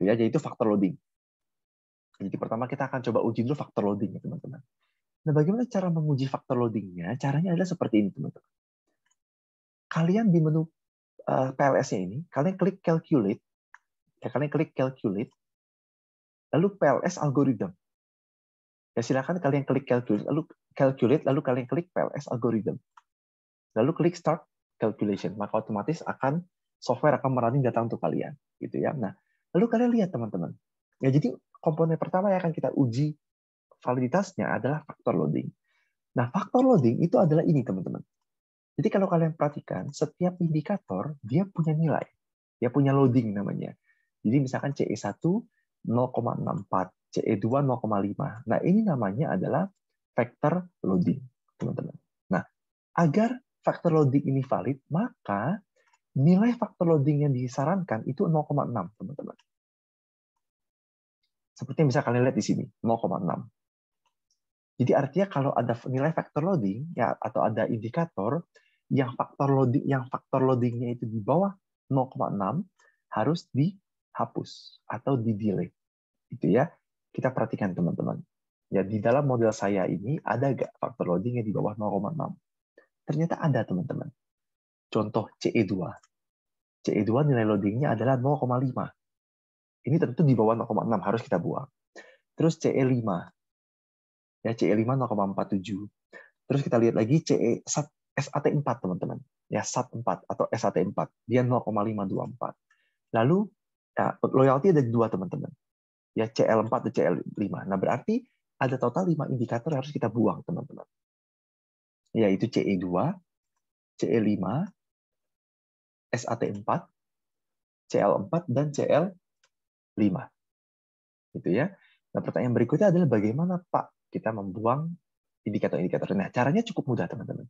Gitu ya, itu faktor loading. Jadi pertama kita akan coba uji dulu faktor loading, teman-teman. Nah, bagaimana cara menguji faktor loadingnya? Caranya adalah seperti ini, teman-teman. Kalian di menu eh, PLS-nya ini, kalian klik calculate, ya, kalian klik calculate, lalu PLS algorithm. Ya silakan kalian klik calculate, lalu calculate, lalu kalian klik PLS algorithm. Lalu klik start calculation, maka otomatis akan software akan merunning data untuk kalian, gitu ya. Nah, lalu kalian lihat teman-teman. Ya jadi komponen pertama yang akan kita uji validitasnya adalah faktor loading. Nah, faktor loading itu adalah ini, teman-teman. Jadi kalau kalian perhatikan, setiap indikator dia punya nilai. Dia punya loading namanya. Jadi misalkan CE1 0,64, CE2 0,5. Nah, ini namanya adalah factor loading, teman-teman. Nah, agar factor loading ini valid, maka nilai factor loading yang disarankan itu 0,6, teman-teman. Seperti yang bisa kalian lihat di sini, 0,6. Jadi artinya kalau ada nilai factor loading ya atau ada indikator yang faktor loading yang faktor loadingnya itu di bawah 0,6 harus di dihapus atau didelete. Itu ya, kita perhatikan teman-teman. Ya, di dalam model saya ini ada gak faktor loadingnya di bawah 0,6? Ternyata ada, teman-teman. Contoh CE2. CE2 nilai loadingnya adalah 0,5. Ini tentu di bawah 0,6 harus kita buang. Terus CE5. Ya, CE5 0,47. Terus kita lihat lagi CE SAT4, teman-teman. Ya, SAT4 atau SAT4. Dia 0,524. Lalu Nah, loyalty ada dua teman-teman. Ya CL4 dan CL5. Nah, berarti ada total 5 indikator yang harus kita buang, teman-teman. Yaitu CE2, CE5, SAT4, CL4 dan CL5. Gitu ya. Nah, pertanyaan berikutnya adalah bagaimana Pak kita membuang indikator-indikator. Nah, caranya cukup mudah, teman-teman.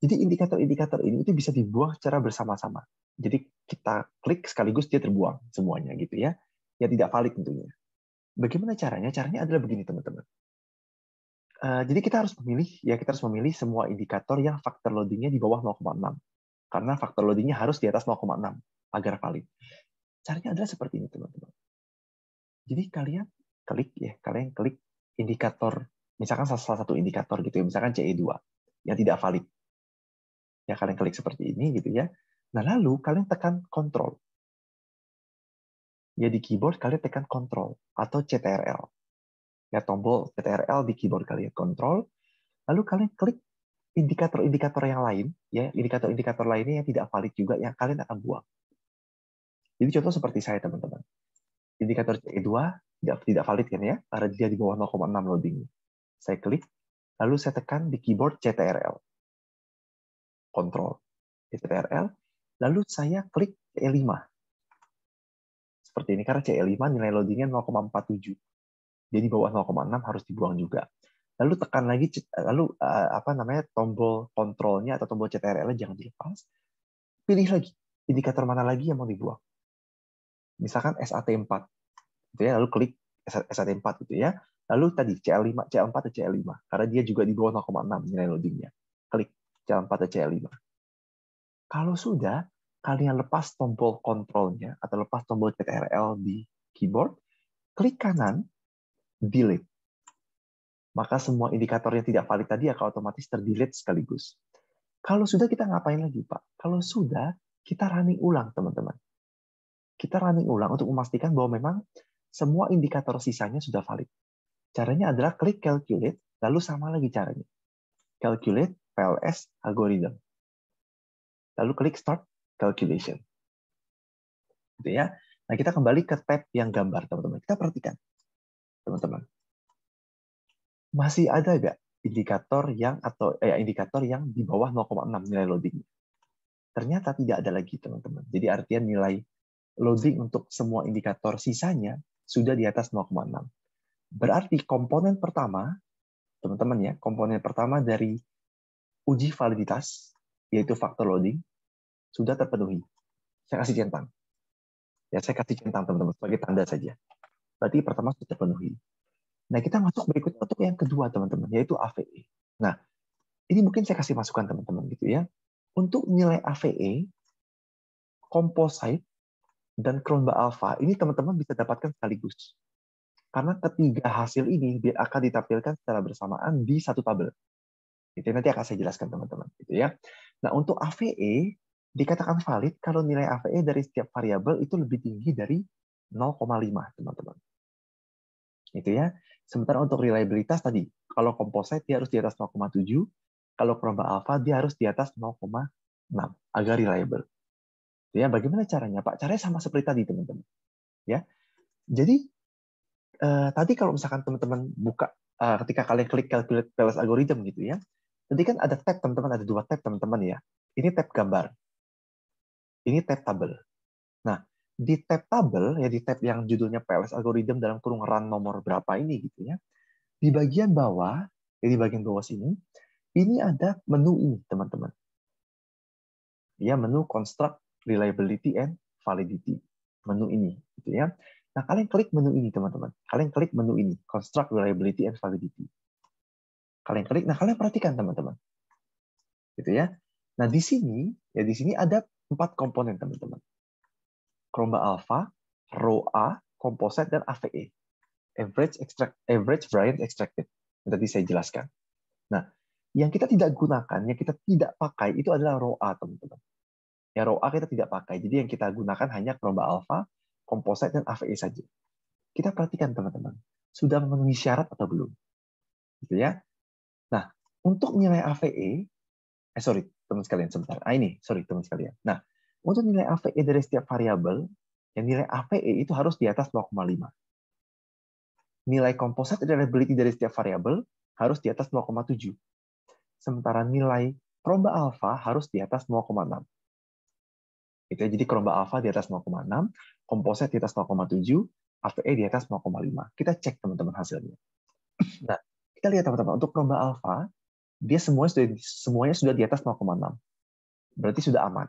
Jadi indikator-indikator ini itu bisa dibuang secara bersama-sama. Jadi kita klik sekaligus dia terbuang semuanya gitu ya. Ya tidak valid tentunya. Bagaimana caranya? Caranya adalah begini teman-teman. Eh, jadi kita harus memilih ya kita harus memilih semua indikator yang faktor loadingnya di bawah 0,6 karena faktor loadingnya harus di atas 0,6 agar valid. Caranya adalah seperti ini teman-teman. Jadi kalian klik ya kalian klik indikator misalkan salah satu indikator gitu ya misalkan CE2 yang tidak valid ya kalian klik seperti ini gitu ya nah lalu kalian tekan control ya di keyboard kalian tekan control atau CTRL ya tombol CTRL di keyboard kalian control lalu kalian klik indikator-indikator yang lain ya indikator-indikator lainnya yang tidak valid juga yang kalian akan buang jadi contoh seperti saya teman-teman indikator C2 tidak tidak valid kan ya karena dia di bawah 0,6 loading saya klik lalu saya tekan di keyboard CTRL kontrol CTRL, lalu saya klik C5. Seperti ini, karena C5 nilai loadingnya 0,47. Jadi bawah 0,6 harus dibuang juga. Lalu tekan lagi, lalu eh, apa namanya tombol kontrolnya atau tombol CTRL nya jangan dilepas. Pilih lagi indikator mana lagi yang mau dibuang. Misalkan SAT4, gitu ya, lalu klik SAT4 gitu ya. Lalu tadi CL5, CL4 atau CL5, karena dia juga di bawah 0,6 nilai loadingnya. Klik jam 4 atau C5. Kalau sudah, kalian lepas tombol kontrolnya atau lepas tombol CTRL di keyboard, klik kanan, delete. Maka semua indikator yang tidak valid tadi akan otomatis terdelete sekaligus. Kalau sudah kita ngapain lagi, Pak? Kalau sudah, kita running ulang, teman-teman. Kita running ulang untuk memastikan bahwa memang semua indikator sisanya sudah valid. Caranya adalah klik calculate, lalu sama lagi caranya. Calculate, PLS algorithm. Lalu klik Start Calculation. Gitu ya. Nah, kita kembali ke tab yang gambar, teman-teman. Kita perhatikan, teman-teman. Masih ada nggak indikator yang atau eh, indikator yang di bawah 0,6 nilai loading? Ternyata tidak ada lagi, teman-teman. Jadi artinya nilai loading untuk semua indikator sisanya sudah di atas 0,6. Berarti komponen pertama, teman-teman ya, komponen pertama dari uji validitas, yaitu faktor loading, sudah terpenuhi. Saya kasih centang. Ya, saya kasih centang, teman-teman, sebagai tanda saja. Berarti pertama sudah terpenuhi. Nah, kita masuk berikutnya untuk yang kedua, teman-teman, yaitu AVE. Nah, ini mungkin saya kasih masukan, teman-teman, gitu ya. Untuk nilai AVE, komposite, dan Kronba alfa, ini teman-teman bisa dapatkan sekaligus. Karena ketiga hasil ini akan ditampilkan secara bersamaan di satu tabel. Itu ya, nanti akan saya jelaskan teman-teman, gitu ya. Nah, untuk AVE dikatakan valid kalau nilai AVE dari setiap variabel itu lebih tinggi dari 0,5, teman-teman. Itu ya. Sementara untuk reliabilitas tadi, kalau komposit dia harus di atas 0,7, kalau perubahan alpha dia harus di atas 0,6 agar reliable. Gitu ya, bagaimana caranya, Pak? Caranya sama seperti tadi, teman-teman. Ya. Jadi eh, tadi kalau misalkan teman-teman buka eh, ketika kalian klik calculate algorithm gitu ya, Nanti kan ada tab teman-teman, ada dua tab teman-teman ya. Ini tab gambar. Ini tab tabel. Nah, di tab tabel ya di tab yang judulnya PLS Algorithm dalam kurung run nomor berapa ini gitu ya. Di bagian bawah, ya di bagian bawah sini, ini ada menu ini teman-teman. Ya, menu construct reliability and validity. Menu ini gitu ya. Nah, kalian klik menu ini teman-teman. Kalian klik menu ini, construct reliability and validity kalian klik. Nah, kalian perhatikan teman-teman. Gitu ya. Nah, di sini ya di sini ada empat komponen teman-teman. Chroma alpha, rho A, composite dan AVE. Average extract average variant extracted. Yang tadi saya jelaskan. Nah, yang kita tidak gunakan, yang kita tidak pakai itu adalah rho A, teman-teman. Ya, rho A kita tidak pakai. Jadi yang kita gunakan hanya chroma alpha, composite dan AVE saja. Kita perhatikan teman-teman, sudah memenuhi syarat atau belum? Gitu ya. Nah, untuk nilai AVE, eh sorry teman sekalian sebentar, ah ini sorry teman sekalian. Nah, untuk nilai AVE dari setiap variabel, yang nilai AVE itu harus di atas 0,5. Nilai komposit reliability dari setiap variabel harus di atas 0,7. Sementara nilai proba alfa harus di atas 0,6. Itu ya, jadi proba alfa di atas 0,6, komposit di atas 0,7, AVE di atas 0,5. Kita cek teman-teman hasilnya. Nah, kita lihat teman-teman, untuk lomba alfa, dia semuanya sudah semuanya sudah di atas 0,6. Berarti sudah aman.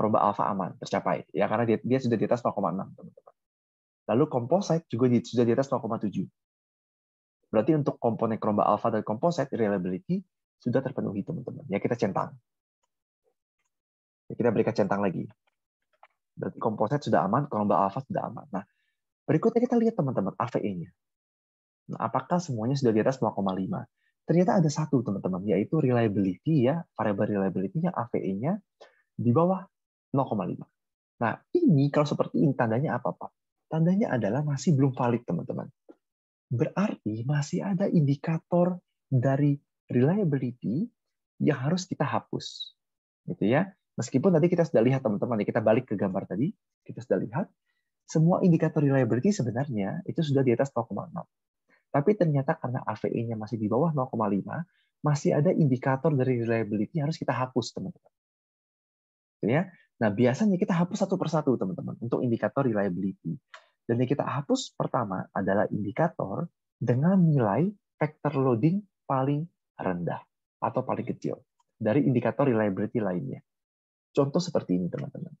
lomba alfa aman, tercapai. Ya karena dia, dia sudah di atas 0,6, teman-teman. Lalu komposit juga di, sudah di atas 0,7. Berarti untuk komponen lomba alfa dan komposit reliability sudah terpenuhi, teman-teman. Ya kita centang. Ya, kita berikan centang lagi. Berarti komposit sudah aman, lomba alfa sudah aman. Nah, berikutnya kita lihat teman-teman AVE-nya apakah semuanya sudah di atas 0,5? Ternyata ada satu, teman-teman, yaitu reliability ya, variable reliability-nya, AVE-nya di bawah 0,5. Nah, ini kalau seperti ini tandanya apa, Pak? Tandanya adalah masih belum valid, teman-teman. Berarti masih ada indikator dari reliability yang harus kita hapus. Gitu ya. Meskipun tadi kita sudah lihat teman-teman, ya, kita balik ke gambar tadi, kita sudah lihat semua indikator reliability sebenarnya itu sudah di atas tapi ternyata karena AVE-nya masih di bawah 0,5, masih ada indikator dari reliability yang harus kita hapus, teman-teman. Gitu ya. Nah, biasanya kita hapus satu persatu, teman-teman, untuk indikator reliability. Dan yang kita hapus pertama adalah indikator dengan nilai factor loading paling rendah atau paling kecil dari indikator reliability lainnya. Contoh seperti ini, teman-teman.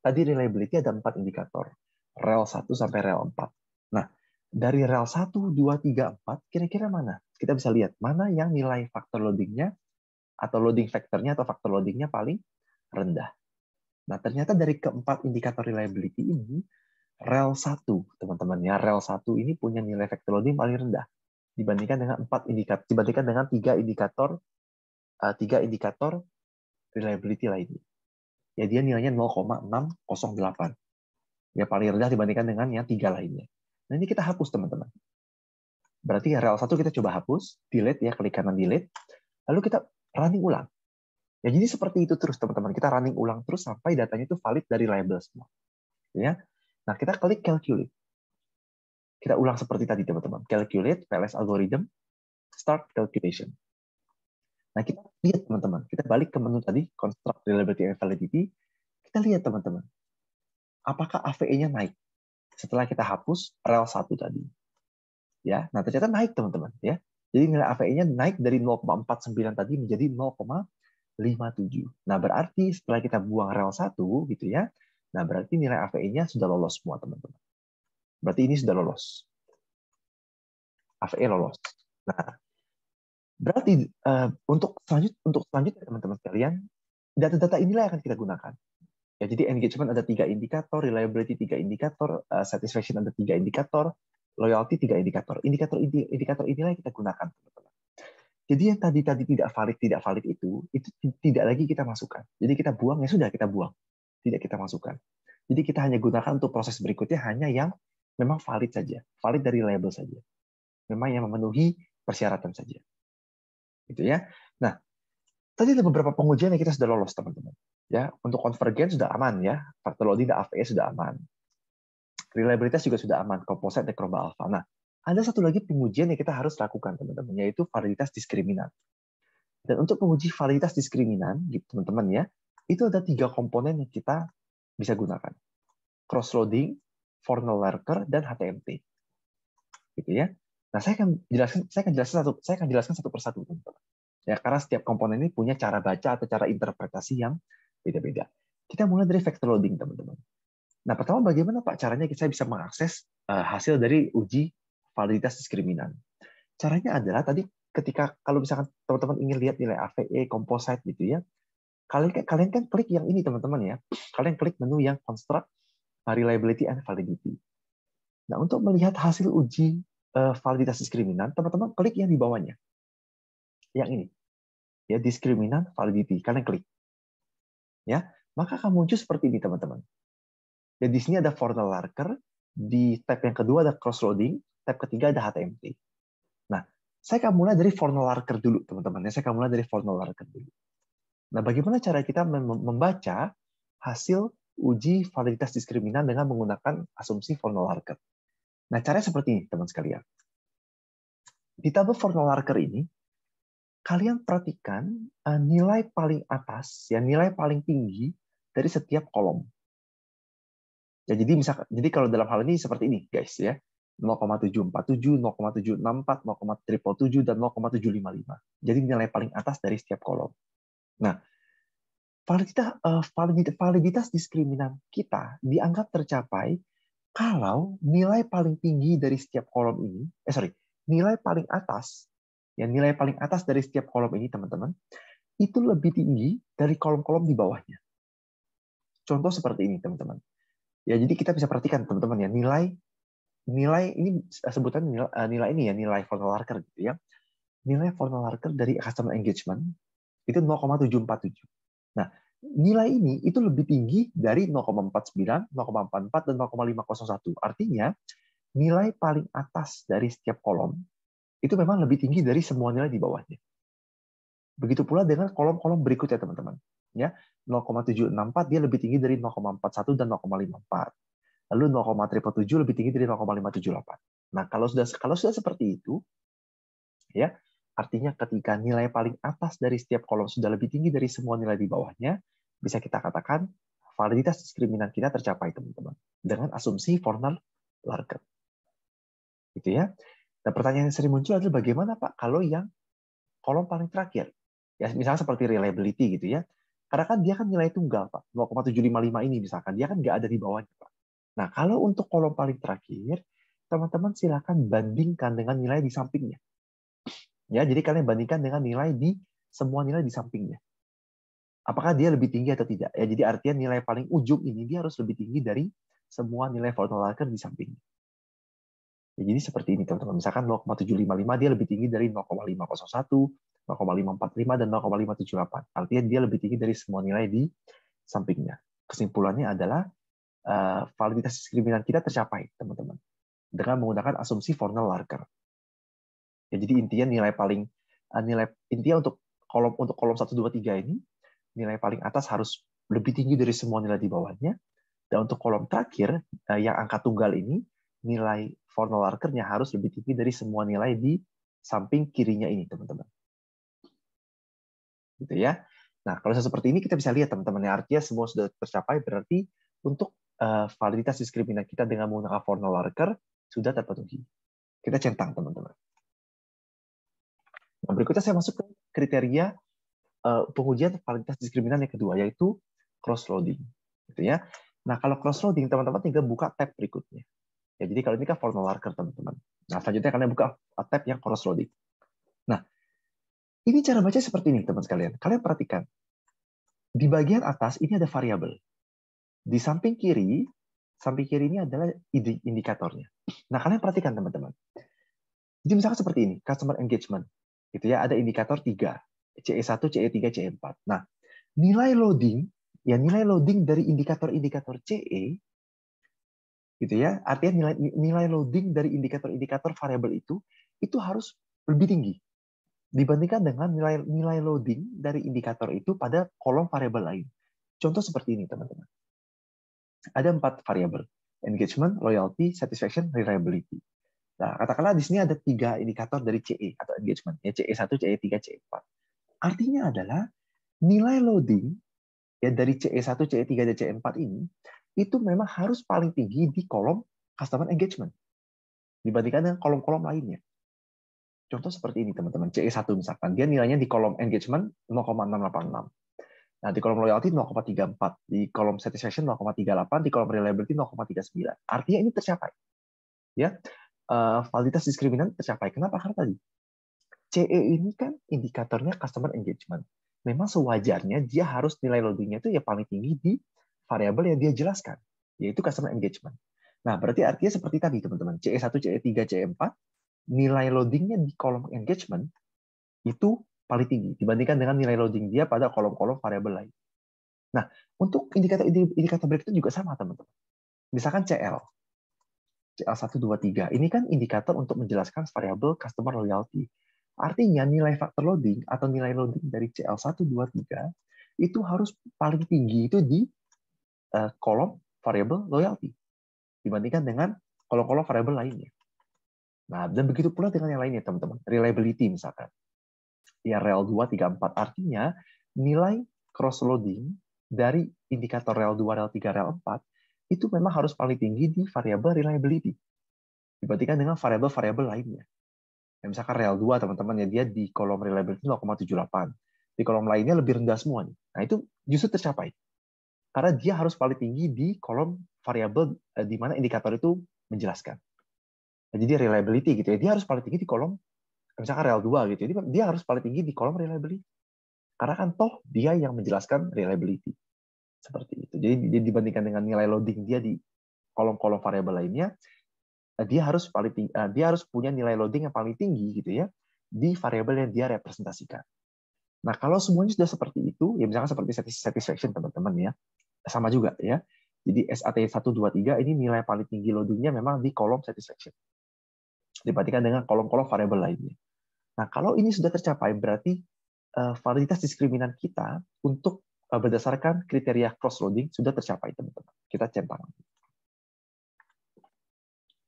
Tadi reliability ada empat indikator, rel 1 sampai rel 4. Nah, dari rel 1, 2, 3, 4, kira-kira mana? Kita bisa lihat mana yang nilai faktor loadingnya atau loading factornya atau faktor loadingnya paling rendah. Nah, ternyata dari keempat indikator reliability ini, rel 1, teman-teman ya, rel 1 ini punya nilai faktor loading paling rendah dibandingkan dengan empat indikator dibandingkan dengan tiga indikator eh, tiga indikator reliability lainnya. Ya dia nilainya 0,608. Ya paling rendah dibandingkan dengan yang tiga lainnya. Nah ini kita hapus teman-teman. Berarti ya, real satu kita coba hapus, delete ya, klik kanan delete. Lalu kita running ulang. Ya jadi seperti itu terus teman-teman. Kita running ulang terus sampai datanya itu valid dari label semua. Ya. Nah, kita klik calculate. Kita ulang seperti tadi teman-teman. Calculate, PLS algorithm, start calculation. Nah, kita lihat teman-teman. Kita balik ke menu tadi, construct reliability and validity. Kita lihat teman-teman. Apakah AVE-nya naik? setelah kita hapus rel 1 tadi. Ya, nah ternyata naik teman-teman ya. Jadi nilai AVE-nya naik dari 0,49 tadi menjadi 0,57. Nah, berarti setelah kita buang rel 1 gitu ya. Nah, berarti nilai AVE-nya sudah lolos semua teman-teman. Berarti ini sudah lolos. AVE lolos. Nah, berarti uh, untuk selanjut untuk selanjutnya teman-teman sekalian, data-data inilah yang akan kita gunakan. Ya, jadi engagement ada tiga indikator, reliability tiga indikator, eh, satisfaction ada tiga indikator, loyalty tiga indikator. Indikator indikator inilah yang kita gunakan, teman-teman. Jadi yang tadi tadi tidak valid tidak valid itu itu tidak lagi kita masukkan. Jadi kita buang ya sudah kita buang, tidak kita masukkan. Jadi kita hanya gunakan untuk proses berikutnya hanya yang memang valid saja, valid dari label saja, memang yang memenuhi persyaratan saja, gitu ya. Nah, tadi ada beberapa pengujian yang kita sudah lolos teman-teman. Ya, untuk konvergen sudah aman ya, factor loading dan AVE sudah aman. Reliabilitas juga sudah aman, composite dan alpha. Nah, ada satu lagi pengujian yang kita harus lakukan, teman-teman, yaitu validitas diskriminan. Dan untuk menguji validitas diskriminan, gitu, teman-teman ya, itu ada tiga komponen yang kita bisa gunakan. cross loading, formal lurker, dan HTMT. Gitu ya. Nah, saya akan jelaskan saya akan jelaskan satu saya akan jelaskan satu persatu, teman-teman. Ya, karena setiap komponen ini punya cara baca atau cara interpretasi yang beda-beda. Kita mulai dari factor loading, teman-teman. Nah, pertama bagaimana Pak caranya kita bisa mengakses eh, hasil dari uji validitas diskriminan? Caranya adalah tadi ketika kalau misalkan teman-teman ingin lihat nilai AVE composite gitu ya, kalian kan kalian kan klik yang ini teman-teman ya. Kalian klik menu yang construct eh, reliability and validity. Nah, untuk melihat hasil uji eh, validitas diskriminan, teman-teman klik yang di bawahnya. Yang ini. Ya, diskriminan validity. Kalian klik ya maka akan muncul seperti ini teman-teman. Jadi ya, di sini ada formal Larker, di tab yang kedua ada cross loading, tab ketiga ada HTMT. Nah, saya akan mulai dari formal Larker dulu teman-teman. ya Saya akan mulai dari formal Larker dulu. Nah, bagaimana cara kita membaca hasil uji validitas diskriminan dengan menggunakan asumsi formal Larker? Nah, caranya seperti ini teman sekalian. Di tabel formal Larker ini, kalian perhatikan eh, nilai paling atas, ya nilai paling tinggi dari setiap kolom. Ya, jadi misal, jadi kalau dalam hal ini seperti ini, guys ya. 0,747, 0,764, 0,777, dan 0,755. Jadi nilai paling atas dari setiap kolom. Nah, validitas, eh, validitas diskriminan kita dianggap tercapai kalau nilai paling tinggi dari setiap kolom ini, eh sorry, nilai paling atas yang nilai paling atas dari setiap kolom ini, teman-teman, itu lebih tinggi dari kolom-kolom di bawahnya. Contoh seperti ini, teman-teman. Ya, jadi kita bisa perhatikan, teman-teman, ya nilai nilai ini eh, sebutan nilai, eh, nilai ini ya nilai formal marker gitu ya. Nilai formal marker dari customer engagement itu 0,747. Nah, nilai ini itu lebih tinggi dari 0,49, 0,44 dan 0,501. Artinya, nilai paling atas dari setiap kolom itu memang lebih tinggi dari semua nilai di bawahnya. Begitu pula dengan kolom-kolom berikutnya, teman-teman. Ya, 0,764 dia lebih tinggi dari 0,41 dan 0,54. Lalu 0,37 lebih tinggi dari 0,578. Nah, kalau sudah kalau sudah seperti itu, ya, artinya ketika nilai paling atas dari setiap kolom sudah lebih tinggi dari semua nilai di bawahnya, bisa kita katakan validitas diskriminan kita tercapai, teman-teman, dengan asumsi formal larger. Gitu ya. Nah, pertanyaan yang sering muncul adalah bagaimana Pak kalau yang kolom paling terakhir? Ya, misalnya seperti reliability gitu ya. Karena kan dia kan nilai tunggal, Pak. 0,755 ini misalkan, dia kan nggak ada di bawahnya, Pak. Nah, kalau untuk kolom paling terakhir, teman-teman silakan bandingkan dengan nilai di sampingnya. Ya, jadi kalian bandingkan dengan nilai di semua nilai di sampingnya. Apakah dia lebih tinggi atau tidak? Ya, jadi artinya nilai paling ujung ini dia harus lebih tinggi dari semua nilai volatile di sampingnya. Ya, jadi seperti ini teman-teman. Misalkan 0,755 dia lebih tinggi dari 0,501, 0,545 dan 0,578. Artinya dia lebih tinggi dari semua nilai di sampingnya. Kesimpulannya adalah eh, validitas diskriminan kita tercapai, teman-teman. Dengan menggunakan asumsi Fornell Larker. Ya, jadi intinya nilai paling eh, nilai intinya untuk kolom untuk kolom 1 2 3 ini nilai paling atas harus lebih tinggi dari semua nilai di bawahnya. Dan untuk kolom terakhir eh, yang angka tunggal ini nilai Formal Larkernya harus lebih tinggi dari semua nilai di samping kirinya ini, teman-teman. Gitu ya. Nah, kalau seperti ini kita bisa lihat teman-teman, ya. artinya semua sudah tercapai berarti untuk eh, validitas diskriminan kita dengan menggunakan formal Larker sudah terpenuhi. Kita centang, teman-teman. Nah, berikutnya saya masuk ke kriteria eh, pengujian validitas diskriminan yang kedua, yaitu cross-loading. Gitu ya. Nah, kalau cross-loading, teman-teman tinggal buka tab berikutnya. Ya, jadi kalau ini kan formal marker, teman-teman. Nah, selanjutnya kalian buka tab yang cross loading. Nah, ini cara baca seperti ini, teman sekalian. Kalian perhatikan. Di bagian atas ini ada variabel. Di samping kiri, samping kiri ini adalah indikatornya. Nah, kalian perhatikan, teman-teman. Jadi misalkan seperti ini, customer engagement. Gitu ya, ada indikator 3. CE1, CE3, CE4. Nah, nilai loading, ya nilai loading dari indikator-indikator CE gitu ya artinya nilai nilai loading dari indikator-indikator variabel itu itu harus lebih tinggi dibandingkan dengan nilai nilai loading dari indikator itu pada kolom variabel lain contoh seperti ini teman-teman ada empat variabel engagement loyalty satisfaction reliability nah katakanlah di sini ada tiga indikator dari CE atau engagement ya CE 1 CE 3 CE 4 artinya adalah nilai loading ya dari CE1 CE3 dan CE4 ini itu memang harus paling tinggi di kolom customer engagement dibandingkan dengan kolom-kolom lainnya. Contoh seperti ini teman-teman, CE1 misalkan, dia nilainya di kolom engagement 0,686. Nah, di kolom loyalty 0,34, di kolom satisfaction 0,38, di kolom reliability 0,39. Artinya ini tercapai. Ya. Eh, validitas diskriminan tercapai. Kenapa? Karena tadi CE ini kan indikatornya customer engagement. Memang sewajarnya dia harus nilai loadingnya itu ya paling tinggi di variabel yang dia jelaskan, yaitu customer engagement. Nah, berarti artinya seperti tadi, teman-teman. CE1, CE3, CE4, nilai loadingnya di kolom engagement itu paling tinggi dibandingkan dengan nilai loading dia pada kolom-kolom variabel lain. Nah, untuk indikator indikator break itu juga sama, teman-teman. Misalkan CL. CL123. Ini kan indikator untuk menjelaskan variabel customer loyalty. Artinya nilai faktor loading atau nilai loading dari CL123 itu harus paling tinggi itu di kolom eh, variabel loyalty dibandingkan dengan kolom-kolom variabel lainnya. Nah, dan begitu pula dengan yang lainnya, teman-teman. Reliability misalkan. ya rel 2, 3, 4 artinya nilai cross loading dari indikator rel 2, rel 3, rel 4 itu memang harus paling tinggi di variabel reliability dibandingkan dengan variabel-variabel lainnya. Ya, misalkan rel 2 teman-teman ya dia di kolom reliability 0,78. Di kolom lainnya lebih rendah semua Nah, itu justru tercapai karena dia harus paling tinggi di kolom variabel eh, di mana indikator itu menjelaskan. Nah, jadi reliability gitu ya, dia harus paling tinggi di kolom misalkan real 2 gitu. Jadi ya, dia harus paling tinggi di kolom reliability. Karena kan toh dia yang menjelaskan reliability. Seperti itu. Jadi dibandingkan dengan nilai loading dia di kolom-kolom variabel lainnya, eh, dia harus paling tinggi, eh, dia harus punya nilai loading yang paling tinggi gitu ya di variabel yang dia representasikan. Nah, kalau semuanya sudah seperti itu, ya misalkan seperti satisfaction teman-teman ya sama juga ya. Jadi SAT 123 ini nilai paling tinggi loadingnya memang di kolom satisfaction. Dibandingkan dengan kolom-kolom variabel lainnya. Nah, kalau ini sudah tercapai, berarti eh, validitas diskriminan kita untuk eh, berdasarkan kriteria cross-loading sudah tercapai, teman-teman. Kita centang.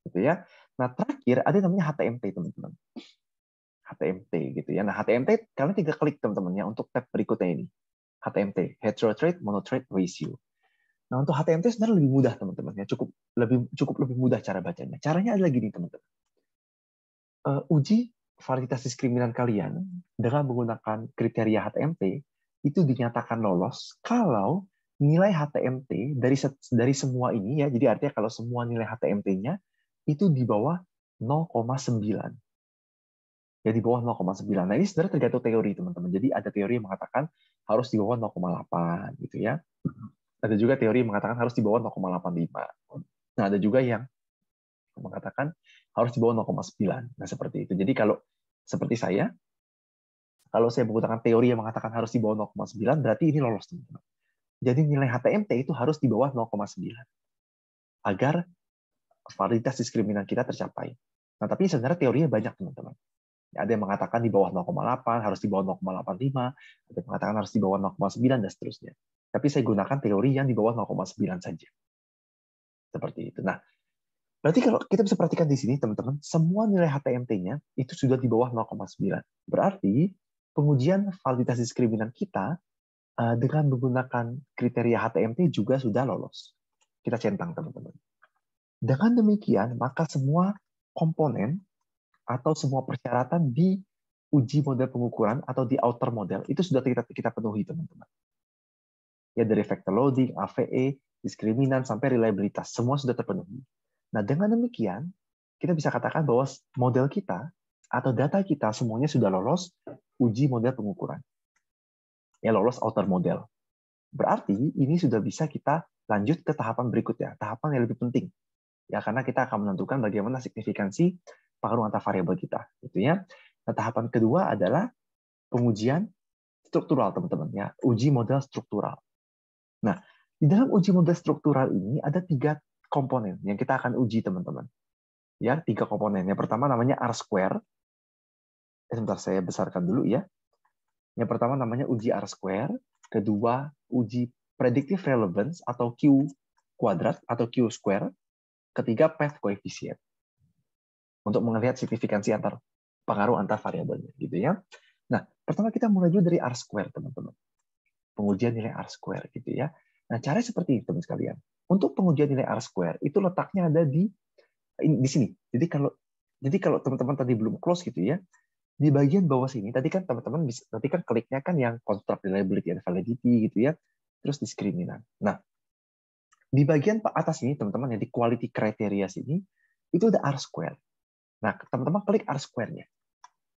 Gitu ya. Nah, terakhir ada namanya HTMT, teman-teman. HTMT gitu ya. Nah, HTMT kalian tinggal klik teman-teman ya untuk tab berikutnya ini. HTMT, heterotrade monotrade ratio. Nah, untuk HTML itu sebenarnya lebih mudah, teman-teman. Ya, cukup lebih cukup lebih mudah cara bacanya. Caranya adalah gini, teman-teman. Uh, uji varietas diskriminan kalian dengan menggunakan kriteria HTMT itu dinyatakan lolos kalau nilai HTMT dari dari semua ini ya. Jadi artinya kalau semua nilai HTMT-nya itu di bawah 0,9. Ya di bawah 0,9. Nah, ini sebenarnya tergantung teori, teman-teman. Jadi ada teori yang mengatakan harus di bawah 0,8 gitu ya ada juga teori yang mengatakan harus di bawah 0,85. Nah, ada juga yang mengatakan harus di bawah 0,9. Nah, seperti itu. Jadi kalau seperti saya, kalau saya menggunakan teori yang mengatakan harus di bawah 0,9, berarti ini lolos, teman-teman. Jadi nilai HTMT itu harus di bawah 0,9 agar validitas diskriminan kita tercapai. Nah, tapi sebenarnya teorinya banyak, teman-teman. ada yang mengatakan di bawah 0,8, harus di bawah 0,85, ada yang mengatakan harus di bawah 0,9, dan seterusnya. Tapi saya gunakan teori yang di bawah 0,9 saja. Seperti itu. Nah, berarti kalau kita bisa perhatikan di sini, teman-teman, semua nilai HTMT-nya itu sudah di bawah 0,9. Berarti pengujian validitas diskriminan kita eh, dengan menggunakan kriteria HTMT juga sudah lolos. Kita centang, teman-teman. Dengan demikian, maka semua komponen atau semua persyaratan di uji model pengukuran atau di outer model itu sudah kita kita penuhi, teman-teman ya dari factor loading, AVE, diskriminan, sampai reliabilitas. Semua sudah terpenuhi. Nah, dengan demikian, kita bisa katakan bahwa model kita atau data kita semuanya sudah lolos uji model pengukuran. Ya, lolos outer model. Berarti ini sudah bisa kita lanjut ke tahapan berikutnya, tahapan yang lebih penting. Ya, karena kita akan menentukan bagaimana signifikansi pengaruh antar variabel kita, gitu ya. Nah, tahapan kedua adalah pengujian struktural, teman-teman ya. Uji model struktural. Nah, di dalam uji model struktural ini ada tiga komponen yang kita akan uji, teman-teman. Ya, tiga komponen. Yang pertama namanya R square. Eh, sebentar, saya besarkan dulu ya. Yang pertama namanya uji R square, kedua uji predictive relevance atau Q kuadrat atau Q square, ketiga path coefficient untuk melihat signifikansi antar pengaruh antar variabelnya gitu ya. Nah, pertama kita mulai dulu dari R square, teman-teman pengujian nilai R square gitu ya. Nah, caranya seperti ini teman sekalian. Untuk pengujian nilai R square itu letaknya ada di di sini. Jadi kalau jadi kalau teman-teman tadi belum close gitu ya, di bagian bawah sini tadi kan teman-teman bisa tadi kan kliknya kan yang construct reliability and validity gitu ya, terus diskriminan. Nah, di bagian atas ini teman-teman yang di quality criteria sini itu ada R square. Nah, teman-teman klik R square-nya.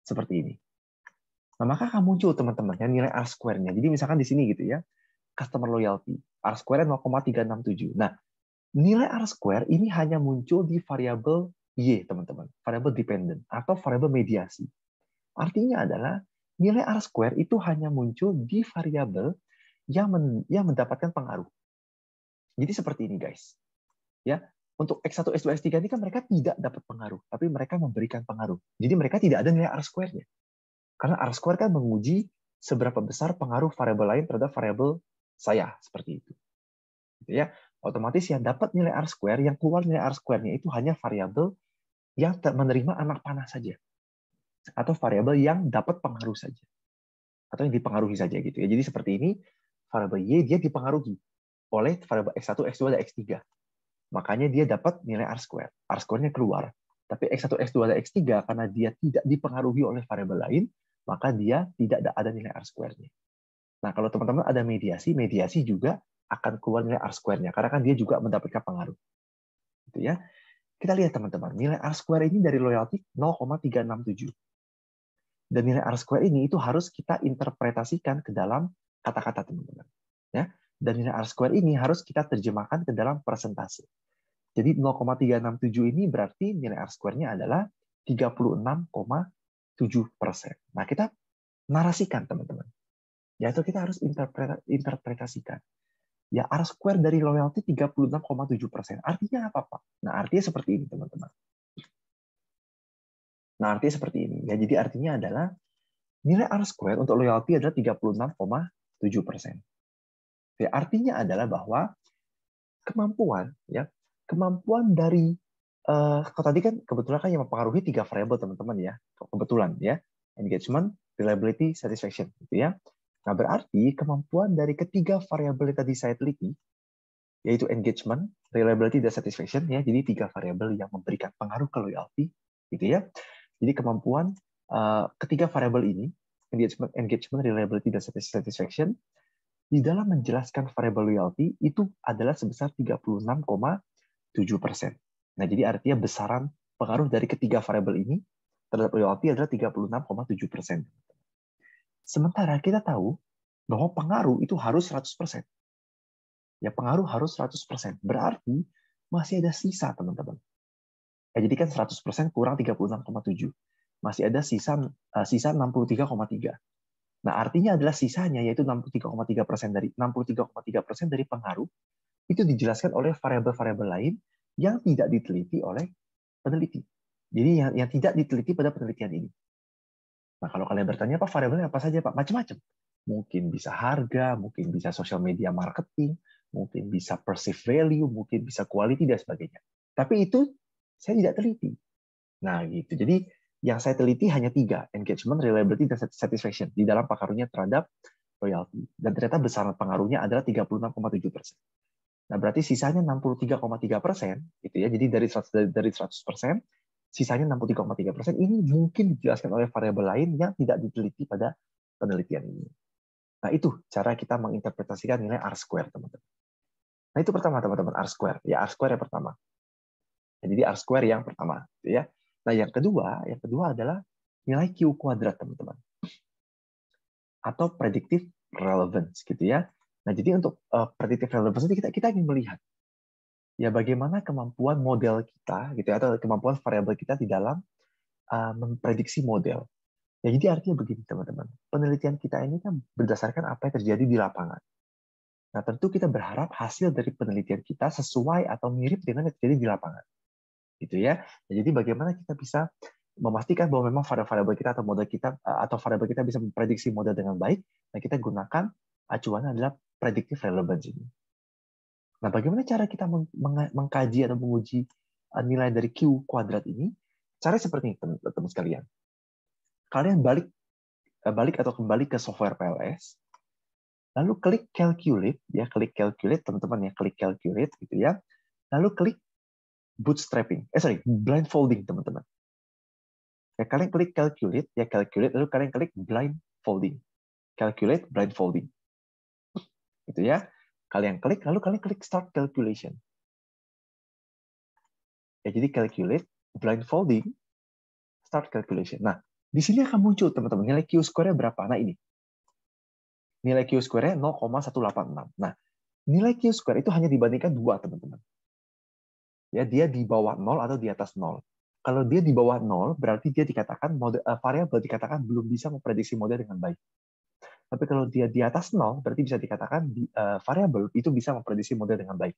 Seperti ini. Nah, maka akan muncul teman-teman yang nilai R square-nya. Jadi misalkan di sini gitu ya, customer loyalty, R square 0,367. Nah, nilai R square ini hanya muncul di variabel Y, teman-teman. Variabel dependent atau variabel mediasi. Artinya adalah nilai R square itu hanya muncul di variabel yang men, yang mendapatkan pengaruh. Jadi seperti ini, guys. Ya, untuk X1, S2, S3 ini kan mereka tidak dapat pengaruh, tapi mereka memberikan pengaruh. Jadi mereka tidak ada nilai R square-nya. Karena R square kan menguji seberapa besar pengaruh variabel lain terhadap variabel saya seperti itu. Gitu ya. Otomatis yang dapat nilai R square, yang keluar nilai R square-nya itu hanya variabel yang menerima anak panah saja. Atau variabel yang dapat pengaruh saja. Atau yang dipengaruhi saja gitu ya. Jadi seperti ini variabel Y dia dipengaruhi oleh variabel X1, X2 dan X3. Makanya dia dapat nilai R square. R square-nya keluar. Tapi X1, X2, dan X3 karena dia tidak dipengaruhi oleh variabel lain, maka dia tidak ada nilai R square Nah, kalau teman-teman ada mediasi, mediasi juga akan keluar nilai R square-nya karena kan dia juga mendapatkan pengaruh. Gitu ya. Kita lihat teman-teman, nilai R square ini dari loyalty 0,367. Dan nilai R square ini itu harus kita interpretasikan ke dalam kata-kata teman-teman. Ya. Dan nilai R square ini harus kita terjemahkan ke dalam persentase. Jadi 0,367 ini berarti nilai R square-nya adalah Nah, kita narasikan, teman-teman. Yaitu kita harus interpretasikan. Ya, R square dari loyalty 36,7%. Artinya apa, Pak? Nah, artinya seperti ini, teman-teman. Nah, artinya seperti ini. Ya, jadi artinya adalah nilai R square untuk loyalty adalah 36,7%. Ya, artinya adalah bahwa kemampuan ya, kemampuan dari uh, kalau tadi kan kebetulan kan yang mempengaruhi tiga variabel teman-teman ya kebetulan ya engagement, reliability, satisfaction gitu ya. Nah berarti kemampuan dari ketiga variabel yang tadi saya teliti yaitu engagement, reliability, dan satisfaction ya. Jadi tiga variabel yang memberikan pengaruh ke loyalty gitu ya. Jadi kemampuan uh, ketiga variabel ini engagement, engagement, reliability, dan satisfaction di dalam menjelaskan variabel loyalty itu adalah sebesar 36,7 persen. Nah, jadi artinya besaran pengaruh dari ketiga variabel ini terhadap royalti adalah 36,7 persen. Sementara kita tahu bahwa pengaruh itu harus 100 persen. Ya, pengaruh harus 100 persen. Berarti masih ada sisa, teman-teman. Ya, jadi kan 100 persen kurang 36,7. Masih ada sisa eh, sisa 63,3. Nah, artinya adalah sisanya yaitu 63,3 persen dari 63,3 persen dari pengaruh itu dijelaskan oleh variabel-variabel lain yang tidak diteliti oleh peneliti. Jadi yang, yang tidak diteliti pada penelitian ini. Nah kalau kalian bertanya apa variabelnya apa saja pak macam-macam. Mungkin bisa harga, mungkin bisa social media marketing, mungkin bisa perceived value, mungkin bisa quality dan sebagainya. Tapi itu saya tidak teliti. Nah gitu. Jadi yang saya teliti hanya tiga: engagement, reliability, dan satisfaction di dalam pengaruhnya terhadap loyalty. Dan ternyata besaran pengaruhnya adalah 36,7 persen. Nah, berarti sisanya 63,3 persen, gitu ya. Jadi dari 100 dari 100 persen, sisanya 63,3 persen ini mungkin dijelaskan oleh variabel lain yang tidak diteliti pada penelitian ini. Nah, itu cara kita menginterpretasikan nilai R square, teman-teman. Nah, itu pertama, teman-teman, R square. Ya, R square yang pertama. Nah, jadi R square yang pertama, gitu ya. Nah, yang kedua, yang kedua adalah nilai Q kuadrat, teman-teman. Atau predictive relevance, gitu ya Nah, jadi untuk uh, predictive relevancy kita kita ingin melihat ya bagaimana kemampuan model kita gitu ya, atau kemampuan variabel kita di dalam uh, memprediksi model. Ya, jadi artinya begini teman-teman, penelitian kita ini kan berdasarkan apa yang terjadi di lapangan. Nah, tentu kita berharap hasil dari penelitian kita sesuai atau mirip dengan yang terjadi di lapangan. Gitu ya. Nah, jadi bagaimana kita bisa memastikan bahwa memang variabel kita atau model kita eh, atau variabel kita bisa memprediksi model dengan baik, nah kita gunakan acuannya adalah predictive relevance ini. Nah, bagaimana cara kita mengkaji atau menguji uh, nilai dari Q kuadrat ini? Cara seperti ini, teman-teman sekalian. Kalian balik uh, balik atau kembali ke software PLS, lalu klik calculate, ya klik calculate, teman-teman ya klik calculate gitu ya. Lalu klik bootstrapping, eh sorry, blindfolding teman-teman. Ya, kalian klik calculate, ya calculate, lalu kalian klik blindfolding. Calculate blindfolding gitu ya. Kalian klik, lalu kalian klik start calculation. Ya, jadi calculate blindfolding start calculation. Nah, di sini akan muncul teman-teman nilai Q square-nya berapa. Nah, ini. Nilai Q square 0,186. Nah, nilai Q square itu hanya dibandingkan dua, teman-teman. Ya, dia di bawah 0 atau di atas 0. Kalau dia di bawah 0, berarti dia dikatakan model, eh, variabel dikatakan belum bisa memprediksi model dengan baik. Tapi kalau dia di atas nol, berarti bisa dikatakan di, uh, variabel itu bisa memprediksi model dengan baik.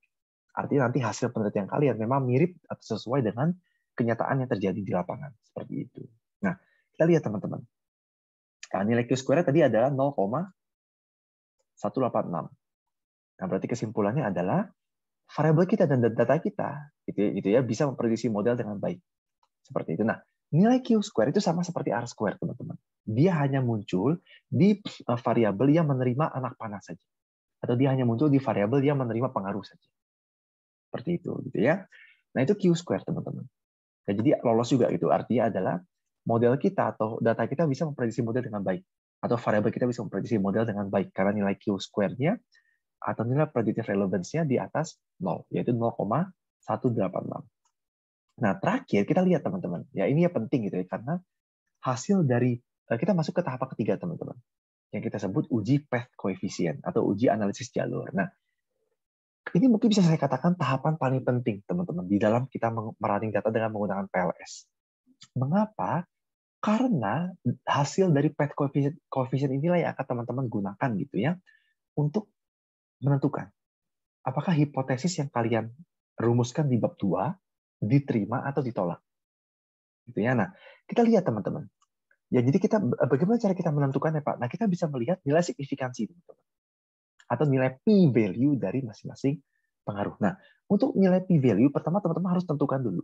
Artinya nanti hasil penelitian kalian memang mirip atau sesuai dengan kenyataan yang terjadi di lapangan. Seperti itu. Nah, kita lihat teman-teman. Nah, nilai Q-square tadi adalah 0,186. Nah, berarti kesimpulannya adalah variabel kita dan data kita gitu, ya, gitu ya bisa memprediksi model dengan baik. Seperti itu. Nah, nilai Q square itu sama seperti R square, teman-teman dia hanya muncul di eh, variabel yang menerima anak panah saja atau dia hanya muncul di variabel yang menerima pengaruh saja. Seperti itu gitu ya. Nah, itu Q square teman-teman. Nah, jadi lolos juga gitu. Artinya adalah model kita atau data kita bisa memprediksi model dengan baik atau variabel kita bisa memprediksi model dengan baik karena nilai Q square-nya atau nilai predictive relevance-nya di atas 0, yaitu 0,186. Nah, terakhir kita lihat teman-teman. Ya, ini ya penting gitu ya karena hasil dari Nah, kita masuk ke tahap ketiga, teman-teman. Yang kita sebut uji path coefficient atau uji analisis jalur. Nah, ini mungkin bisa saya katakan tahapan paling penting, teman-teman, di dalam kita merunning data dengan menggunakan PLS. Mengapa? Karena hasil dari path coefficient inilah yang akan teman-teman gunakan gitu ya untuk menentukan apakah hipotesis yang kalian rumuskan di bab 2 diterima atau ditolak. Gitu ya. Nah, kita lihat teman-teman. Ya jadi kita eh, bagaimana cara kita menentukannya Pak? Nah kita bisa melihat nilai signifikansi atau nilai p value dari masing-masing pengaruh. Nah untuk nilai p value pertama teman-teman harus tentukan dulu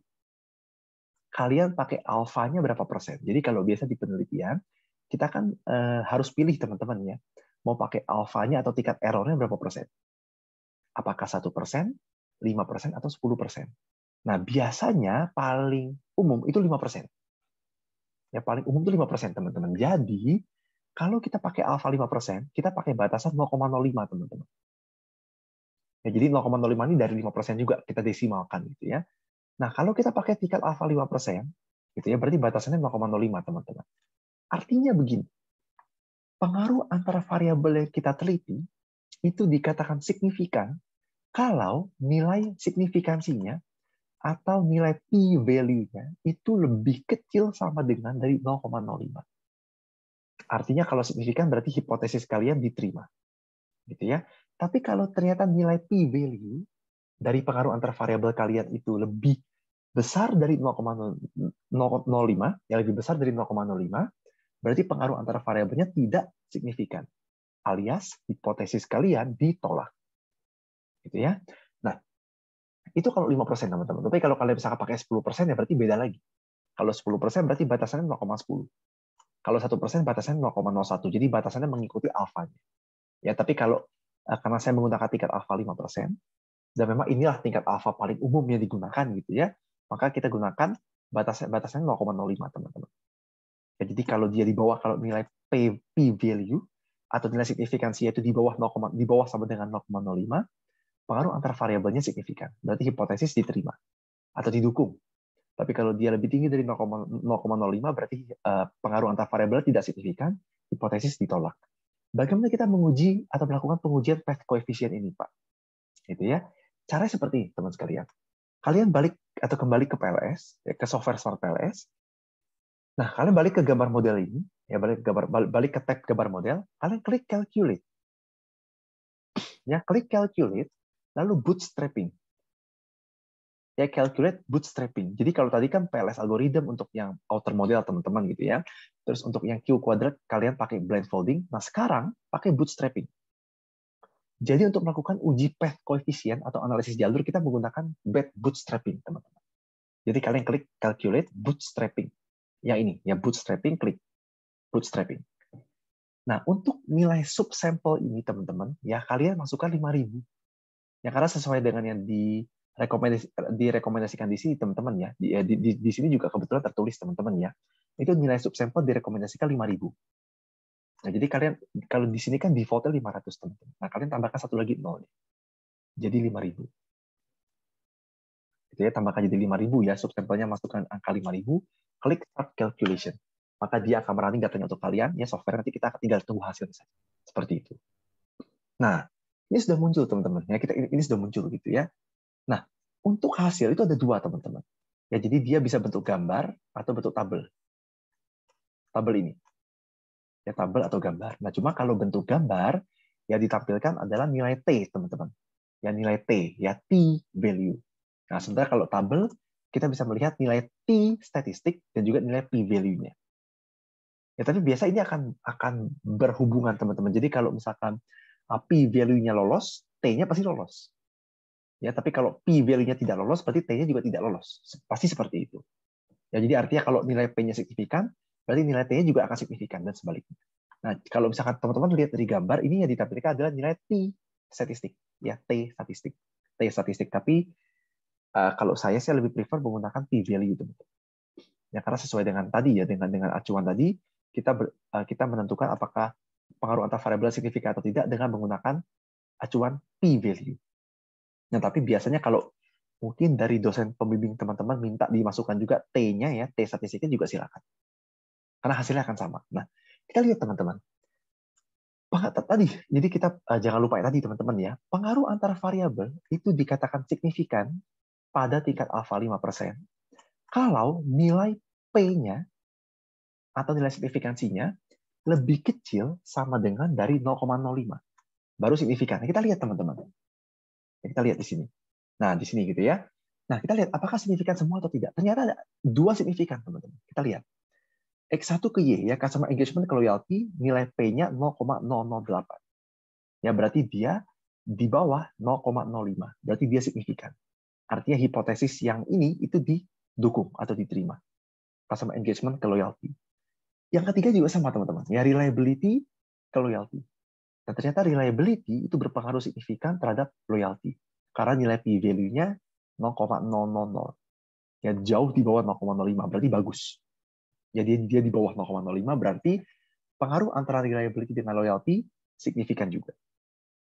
kalian pakai alfanya berapa persen. Jadi kalau biasa di penelitian kita kan eh, harus pilih teman-teman ya mau pakai alfanya atau tingkat errornya berapa persen. Apakah satu persen, lima persen, atau sepuluh persen? Nah biasanya paling umum itu lima persen ya paling umum itu 5%, teman-teman. Jadi, kalau kita pakai alfa 5%, kita pakai batasan 0,05, teman-teman. Ya, jadi 0,05 ini dari 5% juga kita desimalkan gitu ya. Nah, kalau kita pakai tingkat alfa 5%, gitu ya, berarti batasannya 0,05, teman-teman. Artinya begini. Pengaruh antara variabel yang kita teliti itu dikatakan signifikan kalau nilai signifikansinya atau nilai p value-nya itu lebih kecil sama dengan dari 0,05. Artinya kalau signifikan berarti hipotesis kalian diterima. Gitu ya. Tapi kalau ternyata nilai p value dari pengaruh antar variabel kalian itu lebih besar dari 0,05, ya lebih besar dari 0,05, berarti pengaruh antar variabelnya tidak signifikan. Alias hipotesis kalian ditolak. Gitu ya. Itu kalau 5% teman-teman. Tapi kalau kalian bisa pakai 10% ya berarti beda lagi. Kalau 10% berarti batasannya 0,10. Kalau 1% batasannya 0,01. Jadi batasannya mengikuti alfanya. Ya, tapi kalau eh, karena saya menggunakan tingkat alfa 5%, dan memang inilah tingkat alfa paling umum yang digunakan gitu ya, maka kita gunakan batasnya batasannya 0,05 teman-teman. Ya, jadi kalau dia di bawah kalau nilai P, P value atau nilai signifikansi itu di bawah 0, di bawah sama dengan 0,05, pengaruh antar variabelnya signifikan. Berarti hipotesis diterima atau didukung. Tapi kalau dia lebih tinggi dari 0,05 berarti eh, pengaruh antar variabel tidak signifikan, hipotesis ditolak. Bagaimana kita menguji atau melakukan pengujian path coefficient ini, Pak? Gitu ya. Caranya seperti ini, teman sekalian. Kalian balik atau kembali ke PLS, ya, ke software Smart PLS. Nah, kalian balik ke gambar model ini, ya balik ke gambar balik ke tab gambar model, kalian klik calculate. Ya, klik calculate Lalu bootstrapping. Ya, calculate bootstrapping. Jadi kalau tadi kan PLS algorithm untuk yang outer model teman-teman gitu ya. Terus untuk yang Q kuadrat kalian pakai blindfolding. Nah sekarang pakai bootstrapping. Jadi untuk melakukan uji path koefisien atau analisis jalur kita menggunakan bed bootstrapping teman-teman. Jadi kalian klik calculate bootstrapping. Yang ini, ya bootstrapping klik bootstrapping. Nah, untuk nilai subsample ini teman-teman, ya kalian masukkan 5000. Ya karena sesuai dengan yang direkomendasi, direkomendasikan di sini teman-teman ya. Di, eh, di, di, di sini juga kebetulan tertulis teman-teman ya. Itu nilai subsampel direkomendasikan 5000. Nah, jadi kalian kalau di sini kan defaultnya 500 teman-teman. Nah, kalian tambahkan satu lagi nol. Jadi 5000. Itu ya tambahkan jadi 5000 ya subsampelnya masukkan angka 5000, klik start calculation. Maka dia akan merunning datanya untuk kalian, ya software nanti kita tinggal tunggu hasilnya Seperti itu. Nah, ini sudah muncul teman-teman. Ya, kita ini sudah muncul gitu ya. Nah, untuk hasil itu ada dua teman-teman. Ya, jadi dia bisa bentuk gambar atau bentuk tabel. Tabel ini. Ya, tabel atau gambar. Nah, cuma kalau bentuk gambar ya ditampilkan adalah nilai T, teman-teman. Ya, nilai T, ya T value. Nah, sementara kalau tabel kita bisa melihat nilai T statistik dan juga nilai P value-nya. Ya, tapi biasa ini akan akan berhubungan, teman-teman. Jadi kalau misalkan P value-nya lolos, T-nya pasti lolos. Ya, tapi kalau P value-nya tidak lolos, berarti T-nya juga tidak lolos. Pasti seperti itu. Ya, jadi artinya kalau nilai P-nya signifikan, berarti nilai T-nya juga akan signifikan dan sebaliknya. Nah, kalau misalkan teman-teman lihat dari gambar, ini yang ditampilkan adalah nilai T statistik, ya T statistik. T statistik, tapi eh, kalau saya saya lebih prefer menggunakan P value itu, Ya, karena sesuai dengan tadi ya dengan dengan acuan tadi, kita eh, kita menentukan apakah pengaruh antar variabel signifikan atau tidak dengan menggunakan acuan p value. Nah, tapi biasanya kalau mungkin dari dosen pembimbing teman-teman minta dimasukkan juga t-nya ya, t statistiknya juga silakan. Karena hasilnya akan sama. Nah, kita lihat teman-teman. Tadi, jadi kita eh, jangan lupa ya tadi teman-teman ya, pengaruh antar variabel itu dikatakan signifikan pada tingkat alfa 5%. Kalau nilai P-nya atau nilai signifikansinya lebih kecil sama dengan dari 0,05. Baru signifikan. Nah, kita lihat teman-teman. Nah, kita lihat di sini. Nah, di sini gitu ya. Nah, kita lihat apakah signifikan semua atau tidak. Ternyata ada dua signifikan, teman-teman. Kita lihat. X1 ke Y, ya customer engagement ke loyalty, nilai P-nya 0,008. Ya, berarti dia di bawah 0,05. Berarti dia signifikan. Artinya hipotesis yang ini itu didukung atau diterima. Customer engagement ke loyalty. Yang ketiga juga sama teman-teman, ya reliability ke loyalty. Dan ternyata reliability itu berpengaruh signifikan terhadap loyalty. Karena nilai p-value-nya e 0,000. Ya jauh di bawah 0,05, berarti bagus. Ya dia, dia di bawah 0,05 berarti pengaruh antara reliability dengan loyalty signifikan juga.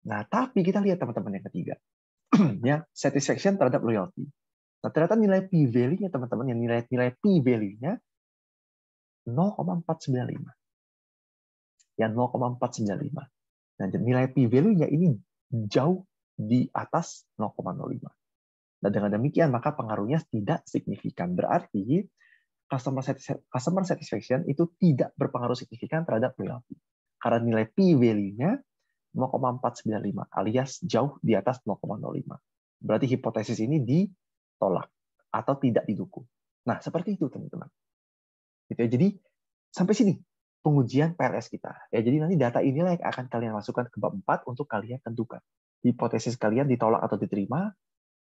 Nah, tapi kita lihat teman-teman yang ketiga. ya, satisfaction terhadap loyalty. Nah, ternyata nilai p-value-nya e teman-teman, yang nilai nilai p-value-nya e 0,495. Ya 0,495. Nah, nilai p-value-nya ini jauh di atas 0,05. Dan nah, dengan demikian maka pengaruhnya tidak signifikan. Berarti customer satisfaction itu tidak berpengaruh signifikan terhadap loyalty. Karena nilai p-value-nya 0,495 alias jauh di atas 0,05. Berarti hipotesis ini ditolak atau tidak didukung. Nah, seperti itu teman-teman gitu ya. Jadi sampai sini pengujian PLS kita. Ya, jadi nanti data inilah yang akan kalian masukkan ke bab 4 untuk kalian tentukan. Hipotesis kalian ditolak atau diterima,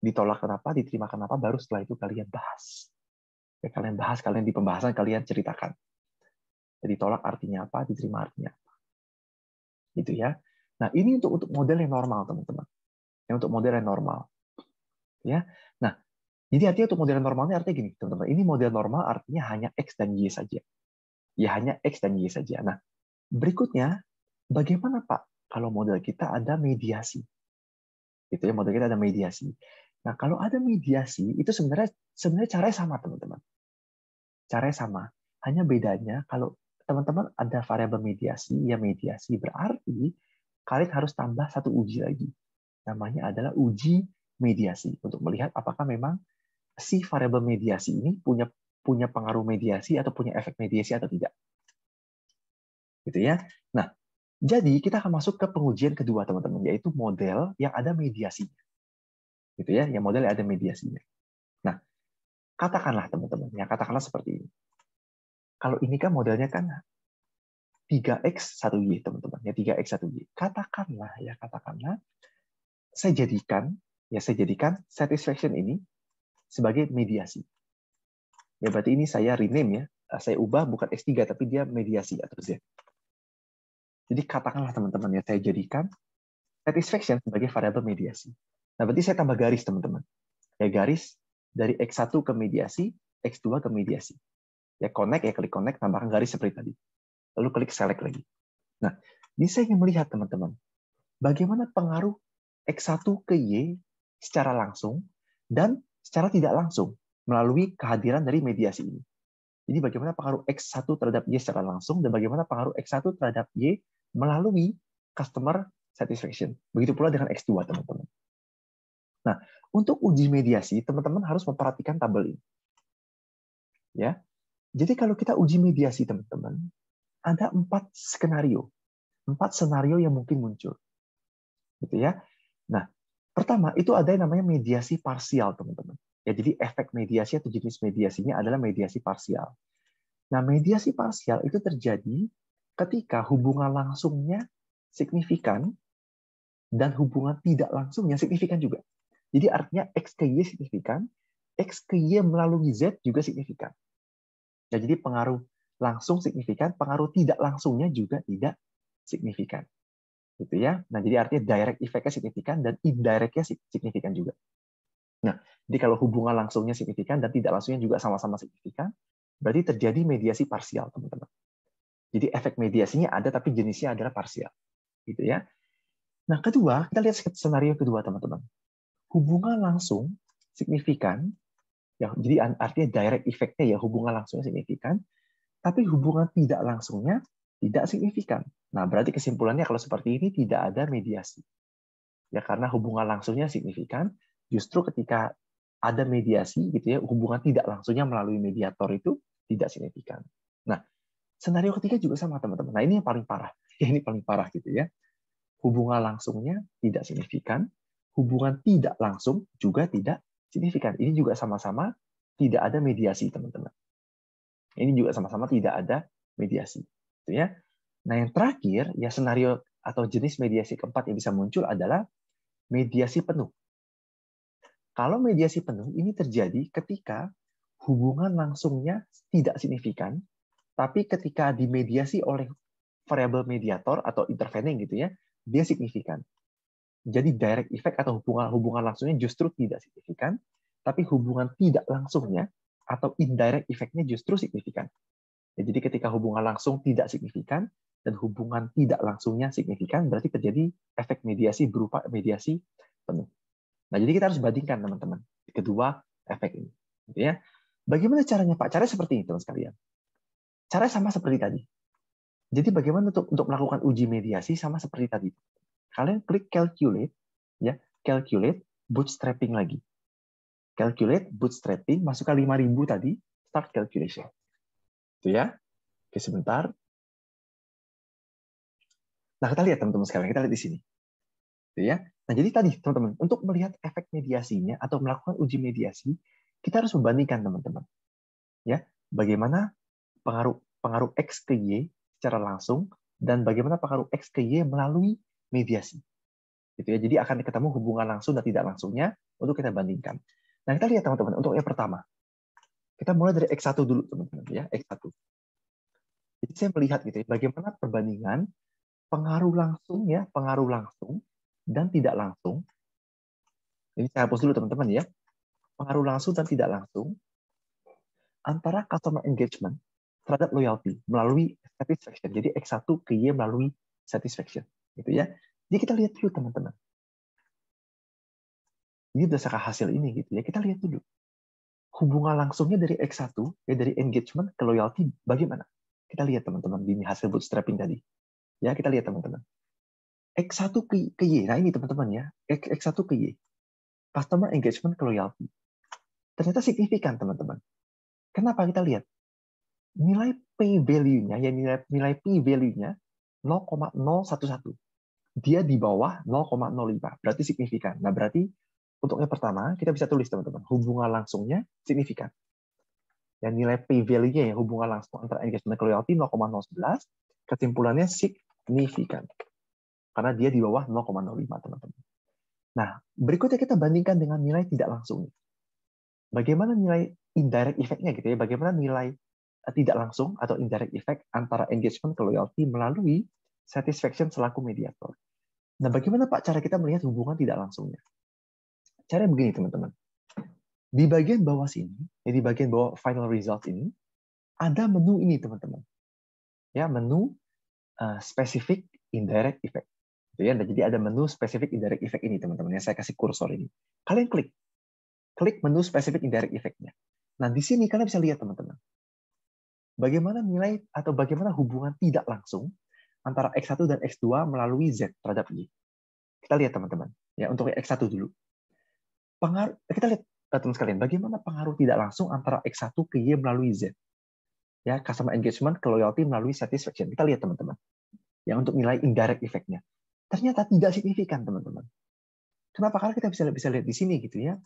ditolak kenapa, diterima kenapa, baru setelah itu kalian bahas. Ya, kalian bahas, kalian di pembahasan kalian ceritakan. Jadi ya, tolak artinya apa, diterima artinya apa. Gitu ya. Nah, ini untuk untuk model yang normal, teman-teman. Yang untuk model yang normal. Ya. Jadi artinya untuk model normalnya artinya gini, teman-teman. Ini model normal artinya hanya X dan Y saja. Ya hanya X dan Y saja. Nah, berikutnya, bagaimana Pak kalau model kita ada mediasi? Itu ya, model kita ada mediasi. Nah, kalau ada mediasi, itu sebenarnya sebenarnya caranya sama, teman-teman. Caranya sama. Hanya bedanya kalau teman-teman ada variabel mediasi, ya mediasi berarti kalian harus tambah satu uji lagi. Namanya adalah uji mediasi untuk melihat apakah memang si variabel mediasi ini punya punya pengaruh mediasi atau punya efek mediasi atau tidak. Gitu ya. Nah, jadi kita akan masuk ke pengujian kedua teman-teman yaitu model yang ada mediasinya. Gitu ya, yang model yang ada mediasinya. Nah, katakanlah teman-teman, ya katakanlah seperti ini. Kalau ini kan modelnya kan 3x 1y teman-teman, ya 3x 1y. Katakanlah ya, katakanlah saya jadikan ya saya jadikan satisfaction ini sebagai mediasi. Ya berarti ini saya rename ya, eh, saya ubah bukan S3 tapi dia mediasi ya terus ya. Jadi katakanlah teman-teman ya saya jadikan satisfaction sebagai variabel mediasi. Nah, berarti saya tambah garis teman-teman. Ya garis dari X1 ke mediasi, X2 ke mediasi. Ya connect ya klik connect tambahkan garis seperti tadi. Lalu klik select lagi. Nah, ini saya ingin melihat teman-teman bagaimana pengaruh X1 ke Y secara langsung dan secara tidak langsung melalui kehadiran dari mediasi ini. Jadi bagaimana pengaruh X1 terhadap Y secara langsung dan bagaimana pengaruh X1 terhadap Y melalui customer satisfaction. Begitu pula dengan X2, teman-teman. Nah, untuk uji mediasi, teman-teman harus memperhatikan tabel ini. Ya. Jadi kalau kita uji mediasi, teman-teman, ada empat skenario. Empat skenario yang mungkin muncul. Gitu ya. Nah, Pertama, itu ada yang namanya mediasi parsial, teman-teman. Ya, jadi efek mediasi atau jenis mediasinya adalah mediasi parsial. Nah, mediasi parsial itu terjadi ketika hubungan langsungnya signifikan dan hubungan tidak langsungnya signifikan juga. Jadi artinya X ke Y signifikan, X ke Y melalui Z juga signifikan. Nah, jadi pengaruh langsung signifikan, pengaruh tidak langsungnya juga tidak signifikan gitu ya. Nah, jadi artinya direct effect-nya signifikan dan indirect-nya signifikan juga. Nah, jadi kalau hubungan langsungnya signifikan dan tidak langsungnya juga sama-sama signifikan, berarti terjadi mediasi parsial, teman-teman. Jadi efek mediasinya ada tapi jenisnya adalah parsial. Gitu ya. Nah, kedua, kita lihat skenario kedua, teman-teman. Hubungan langsung signifikan ya jadi artinya direct effect-nya ya hubungan langsungnya signifikan, tapi hubungan tidak langsungnya tidak signifikan. Nah, berarti kesimpulannya kalau seperti ini tidak ada mediasi. Ya karena hubungan langsungnya signifikan, justru ketika ada mediasi gitu ya, hubungan tidak langsungnya melalui mediator itu tidak signifikan. Nah, skenario ketiga juga sama teman-teman. Nah, ini yang paling parah. Ya ini paling parah gitu ya. Hubungan langsungnya tidak signifikan, hubungan tidak langsung juga tidak signifikan. Ini juga sama-sama tidak ada mediasi, teman-teman. Ini juga sama-sama tidak ada mediasi gitu ya. Nah, yang terakhir ya senario atau jenis mediasi keempat yang bisa muncul adalah mediasi penuh. Kalau mediasi penuh ini terjadi ketika hubungan langsungnya tidak signifikan, tapi ketika dimediasi oleh variabel mediator atau intervening gitu ya, dia signifikan. Jadi direct effect atau hubungan hubungan langsungnya justru tidak signifikan, tapi hubungan tidak langsungnya atau indirect effect-nya justru signifikan. Ya, jadi ketika hubungan langsung tidak signifikan dan hubungan tidak langsungnya signifikan, berarti terjadi efek mediasi berupa mediasi penuh. Nah, jadi kita harus bandingkan teman-teman kedua efek ini. Gitu ya. Bagaimana caranya Pak? Caranya seperti ini teman sekalian. Cara sama seperti tadi. Jadi bagaimana untuk, untuk melakukan uji mediasi sama seperti tadi. Kalian klik calculate, ya calculate bootstrapping lagi. Calculate bootstrapping, masukkan 5000 tadi, start calculation. Gitu ya. Oke, sebentar. Nah, kita lihat teman-teman sekarang kita lihat di sini. Gitu ya. Nah, jadi tadi teman-teman, untuk melihat efek mediasinya atau melakukan uji mediasi, kita harus membandingkan teman-teman. Ya, bagaimana pengaruh pengaruh X ke Y secara langsung dan bagaimana pengaruh X ke Y melalui mediasi. Gitu ya. Jadi akan ketemu hubungan langsung dan tidak langsungnya untuk kita bandingkan. Nah, kita lihat teman-teman untuk yang pertama, kita mulai dari X1 dulu, teman-teman ya, X1. Jadi saya melihat gitu ya, bagaimana perbandingan pengaruh langsung ya, pengaruh langsung dan tidak langsung. Ini saya hapus dulu teman-teman ya. Pengaruh langsung dan tidak langsung antara customer engagement terhadap loyalty melalui satisfaction. Jadi X1 ke Y melalui satisfaction, gitu ya. Jadi kita lihat dulu teman-teman. Ini berdasarkan hasil ini gitu ya. Kita lihat dulu hubungan langsungnya dari X1, ya dari engagement ke loyalty bagaimana? Kita lihat teman-teman di hasil bootstrapping tadi. Ya, kita lihat teman-teman. X1 ke, ke Y. Nah, ini teman-teman ya. X1 ke Y. Customer engagement ke loyalty. Ternyata signifikan, teman-teman. Kenapa kita lihat? Nilai P value-nya, ya nilai, nilai P value-nya 0,011. Dia di bawah 0,05. Berarti signifikan. Nah, berarti untuk yang pertama, kita bisa tulis teman-teman, hubungan langsungnya signifikan. yang nilai P value-nya ya, hubungan langsung antara engagement dan loyalty 0,011, kesimpulannya signifikan. Karena dia di bawah 0,05, teman-teman. Nah, berikutnya kita bandingkan dengan nilai tidak langsung. Bagaimana nilai indirect effect-nya gitu ya, bagaimana nilai eh, tidak langsung atau indirect effect antara engagement ke loyalty melalui satisfaction selaku mediator. Nah, bagaimana Pak cara kita melihat hubungan tidak langsungnya? Cara begini teman-teman. Di bagian bawah sini, ya di bagian bawah final result ini, ada menu ini teman-teman. Ya, menu uh, specific indirect effect. Gitu ya. Jadi ada menu specific indirect effect ini teman-teman yang saya kasih kursor ini. Kalian klik. Klik menu specific indirect effectnya Nah, di sini kalian bisa lihat teman-teman. Bagaimana nilai atau bagaimana hubungan tidak langsung antara X1 dan X2 melalui Z terhadap Y. Kita lihat teman-teman. Ya, untuk X1 dulu pengaruh kita lihat teman sekalian bagaimana pengaruh tidak langsung antara X1 ke Y melalui Z. Ya, customer engagement ke loyalty melalui satisfaction. Kita lihat teman-teman. Yang untuk nilai indirect efeknya. Ternyata tidak signifikan, teman-teman. Kenapa? Karena kita bisa bisa lihat di sini gitu ya.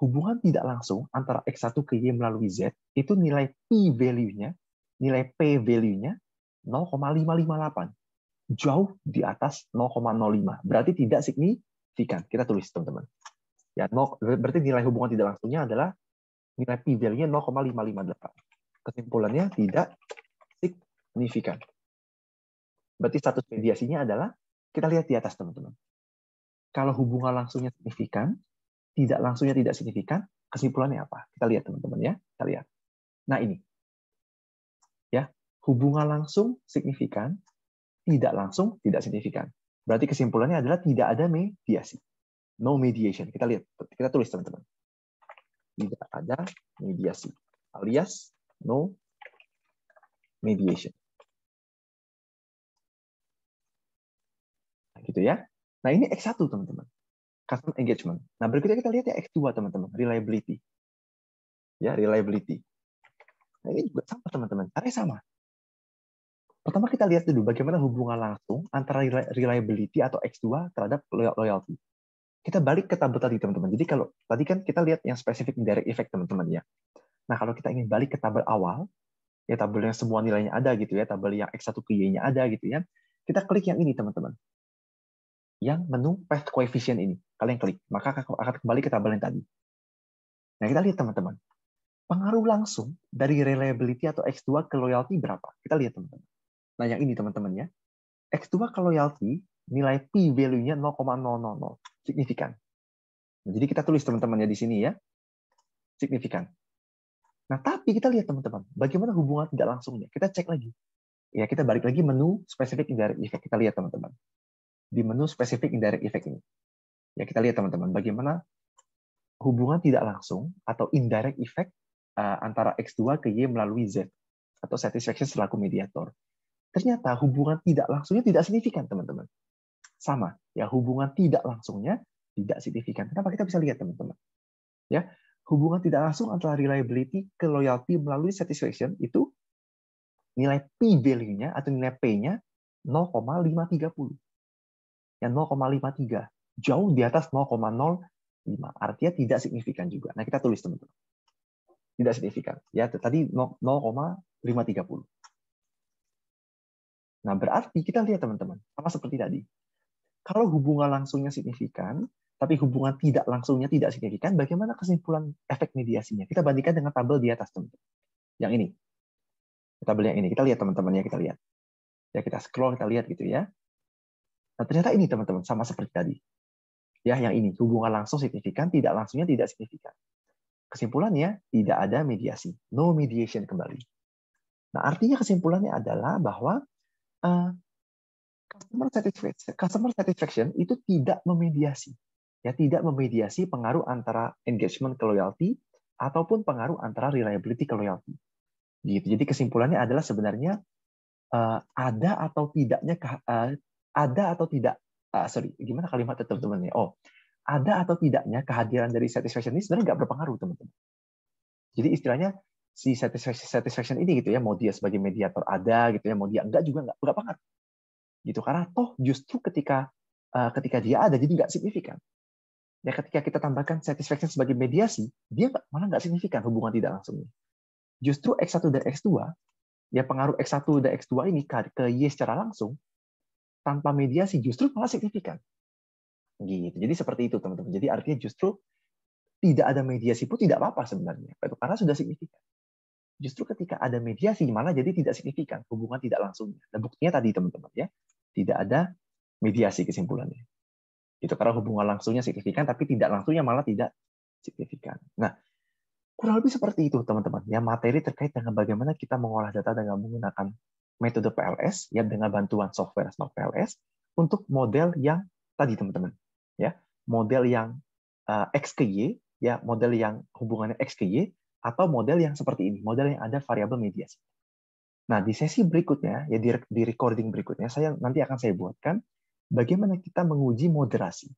Hubungan tidak langsung antara X1 ke Y melalui Z itu nilai P value-nya, nilai P value-nya 0,558. Jauh di atas 0,05. Berarti tidak signifikan. Kita tulis, teman-teman. Ya, no, berarti nilai hubungan tidak langsungnya adalah nilai p-value-nya 0,558. Kesimpulannya tidak signifikan. Berarti status mediasinya adalah kita lihat di atas teman-teman. Kalau hubungan langsungnya signifikan, tidak langsungnya tidak signifikan, kesimpulannya apa? Kita lihat teman-teman ya, kita lihat. Nah ini, ya hubungan langsung signifikan, tidak langsung tidak signifikan. Berarti kesimpulannya adalah tidak ada mediasi no mediation. Kita lihat, kita tulis teman-teman. Tidak ada mediasi alias no mediation. Nah, gitu ya. Nah, ini X1 teman-teman. Custom engagement. Nah, berikutnya kita lihat ya X2 teman-teman, reliability. Ya, reliability. Nah, ini juga sama teman-teman. Caranya sama. Pertama kita lihat dulu bagaimana hubungan langsung antara reliability atau X2 terhadap loyalty. Kita balik ke tabel tadi, teman-teman. Jadi kalau tadi kan kita lihat yang spesifik direct effect, teman-teman ya. Nah, kalau kita ingin balik ke tabel awal, ya tabel yang semua nilainya ada gitu ya, tabel yang X1 ke Y-nya ada gitu ya. Kita klik yang ini, teman-teman. Yang menu path coefficient ini. Kalian klik, maka akan kembali ke tabel yang tadi. Nah, kita lihat teman-teman. Pengaruh langsung dari reliability atau X2 ke loyalty berapa? Kita lihat teman-teman. Nah, yang ini teman-teman ya. X2 ke loyalty nilai p value-nya 0,000 signifikan. Nah, jadi kita tulis teman-temannya di sini ya, signifikan. Nah, tapi kita lihat teman-teman, bagaimana hubungan tidak langsungnya? Kita cek lagi. Ya, kita balik lagi menu spesifik indirect effect. Kita lihat teman-teman. Di menu spesifik indirect effect ini. Ya, kita lihat teman-teman bagaimana hubungan tidak langsung atau indirect effect eh, antara X2 ke Y melalui Z atau satisfaction selaku mediator. Ternyata hubungan tidak langsungnya tidak signifikan, teman-teman sama ya hubungan tidak langsungnya tidak signifikan. Kenapa kita bisa lihat teman-teman? Ya, hubungan tidak langsung antara reliability ke loyalty melalui satisfaction itu nilai p value-nya atau nilai p-nya 0,530. Ya 0,53 jauh di atas 0,05. Artinya tidak signifikan juga. Nah, kita tulis teman-teman. Tidak signifikan. Ya, tadi 0,530. Nah, berarti kita lihat teman-teman, sama seperti tadi. Kalau hubungan langsungnya signifikan, tapi hubungan tidak langsungnya tidak signifikan, bagaimana kesimpulan efek mediasinya? Kita bandingkan dengan tabel di atas, teman-teman. Yang ini. Tabel yang ini. Kita lihat, teman-teman, ya. Kita lihat. Ya, kita scroll, kita lihat gitu ya. Nah, ternyata ini, teman-teman, sama seperti tadi. Ya, yang ini. Hubungan langsung signifikan, tidak langsungnya tidak signifikan. Kesimpulannya, tidak ada mediasi. No mediation kembali. Nah, artinya kesimpulannya adalah bahwa eh, customer satisfaction, customer satisfaction itu tidak memediasi, ya tidak memediasi pengaruh antara engagement ke loyalty ataupun pengaruh antara reliability ke loyalty. Gitu. Jadi kesimpulannya adalah sebenarnya uh, ada atau tidaknya uh, ada atau tidak uh, sorry gimana kalimat teman-teman ya? Oh ada atau tidaknya kehadiran dari satisfaction ini sebenarnya nggak berpengaruh teman-teman. Jadi istilahnya si satisfaction, satisfaction ini gitu ya mau dia sebagai mediator ada gitu ya mau dia enggak juga enggak enggak pengaruh gitu karena toh justru ketika eh, ketika dia ada jadi nggak signifikan ya ketika kita tambahkan satisfaction sebagai mediasi dia malah nggak signifikan hubungan tidak langsungnya justru x1 dan x2 ya pengaruh x1 dan x2 ini ke y secara langsung tanpa mediasi justru malah signifikan gitu jadi seperti itu teman-teman jadi artinya justru tidak ada mediasi pun tidak apa-apa sebenarnya karena sudah signifikan justru ketika ada mediasi malah jadi tidak signifikan hubungan tidak langsungnya. Dan nah, buktinya tadi teman-teman ya, tidak ada mediasi kesimpulannya. Itu karena hubungan langsungnya signifikan, tapi tidak langsungnya malah tidak signifikan. Nah, kurang lebih seperti itu, teman-teman. Ya, materi terkait dengan bagaimana kita mengolah data dengan menggunakan metode PLS, ya dengan bantuan software Snow PLS, untuk model yang tadi, teman-teman. Ya, model yang uh, X ke Y, ya model yang hubungannya X ke Y, atau model yang seperti ini, model yang ada variabel mediasi. Nah, di sesi berikutnya, ya di, di recording berikutnya, saya nanti akan saya buatkan bagaimana kita menguji moderasi.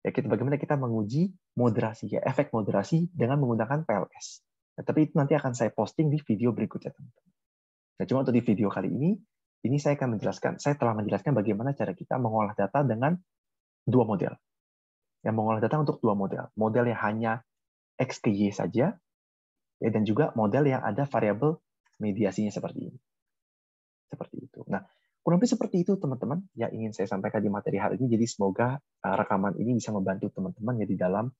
Ya, kita, bagaimana kita menguji moderasi, ya efek moderasi dengan menggunakan PLS. Ya, nah, tapi itu nanti akan saya posting di video berikutnya, teman-teman. Nah, cuma untuk di video kali ini, ini saya akan menjelaskan, saya telah menjelaskan bagaimana cara kita mengolah data dengan dua model. Yang mengolah data untuk dua model. Model yang hanya X ke Y saja, ya, dan juga model yang ada variabel mediasinya seperti ini. Seperti itu. Nah, kurang lebih seperti itu teman-teman yang ingin saya sampaikan di materi hari ini. Jadi semoga uh, rekaman ini bisa membantu teman-teman ya di dalam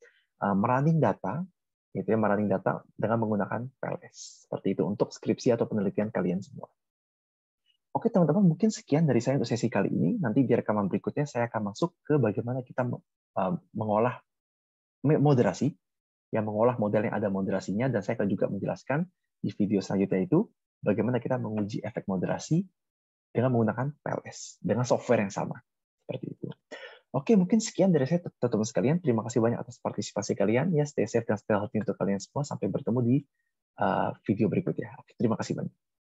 uh, merunning data, gitu ya, merunning data dengan menggunakan PLS. Seperti itu untuk skripsi atau penelitian kalian semua. Oke teman-teman, mungkin sekian dari saya untuk sesi kali ini. Nanti di rekaman berikutnya saya akan masuk ke bagaimana kita uh, mengolah moderasi, yang mengolah model yang ada moderasinya, dan saya akan juga menjelaskan di video selanjutnya itu bagaimana kita menguji efek moderasi dengan menggunakan PLS, dengan software yang sama. Seperti itu. Oke, mungkin sekian dari saya, teman-teman sekalian. Terima kasih banyak atas partisipasi kalian. Ya, stay safe dan stay healthy untuk kalian semua. Sampai bertemu di eh, video berikutnya. Terima kasih banyak.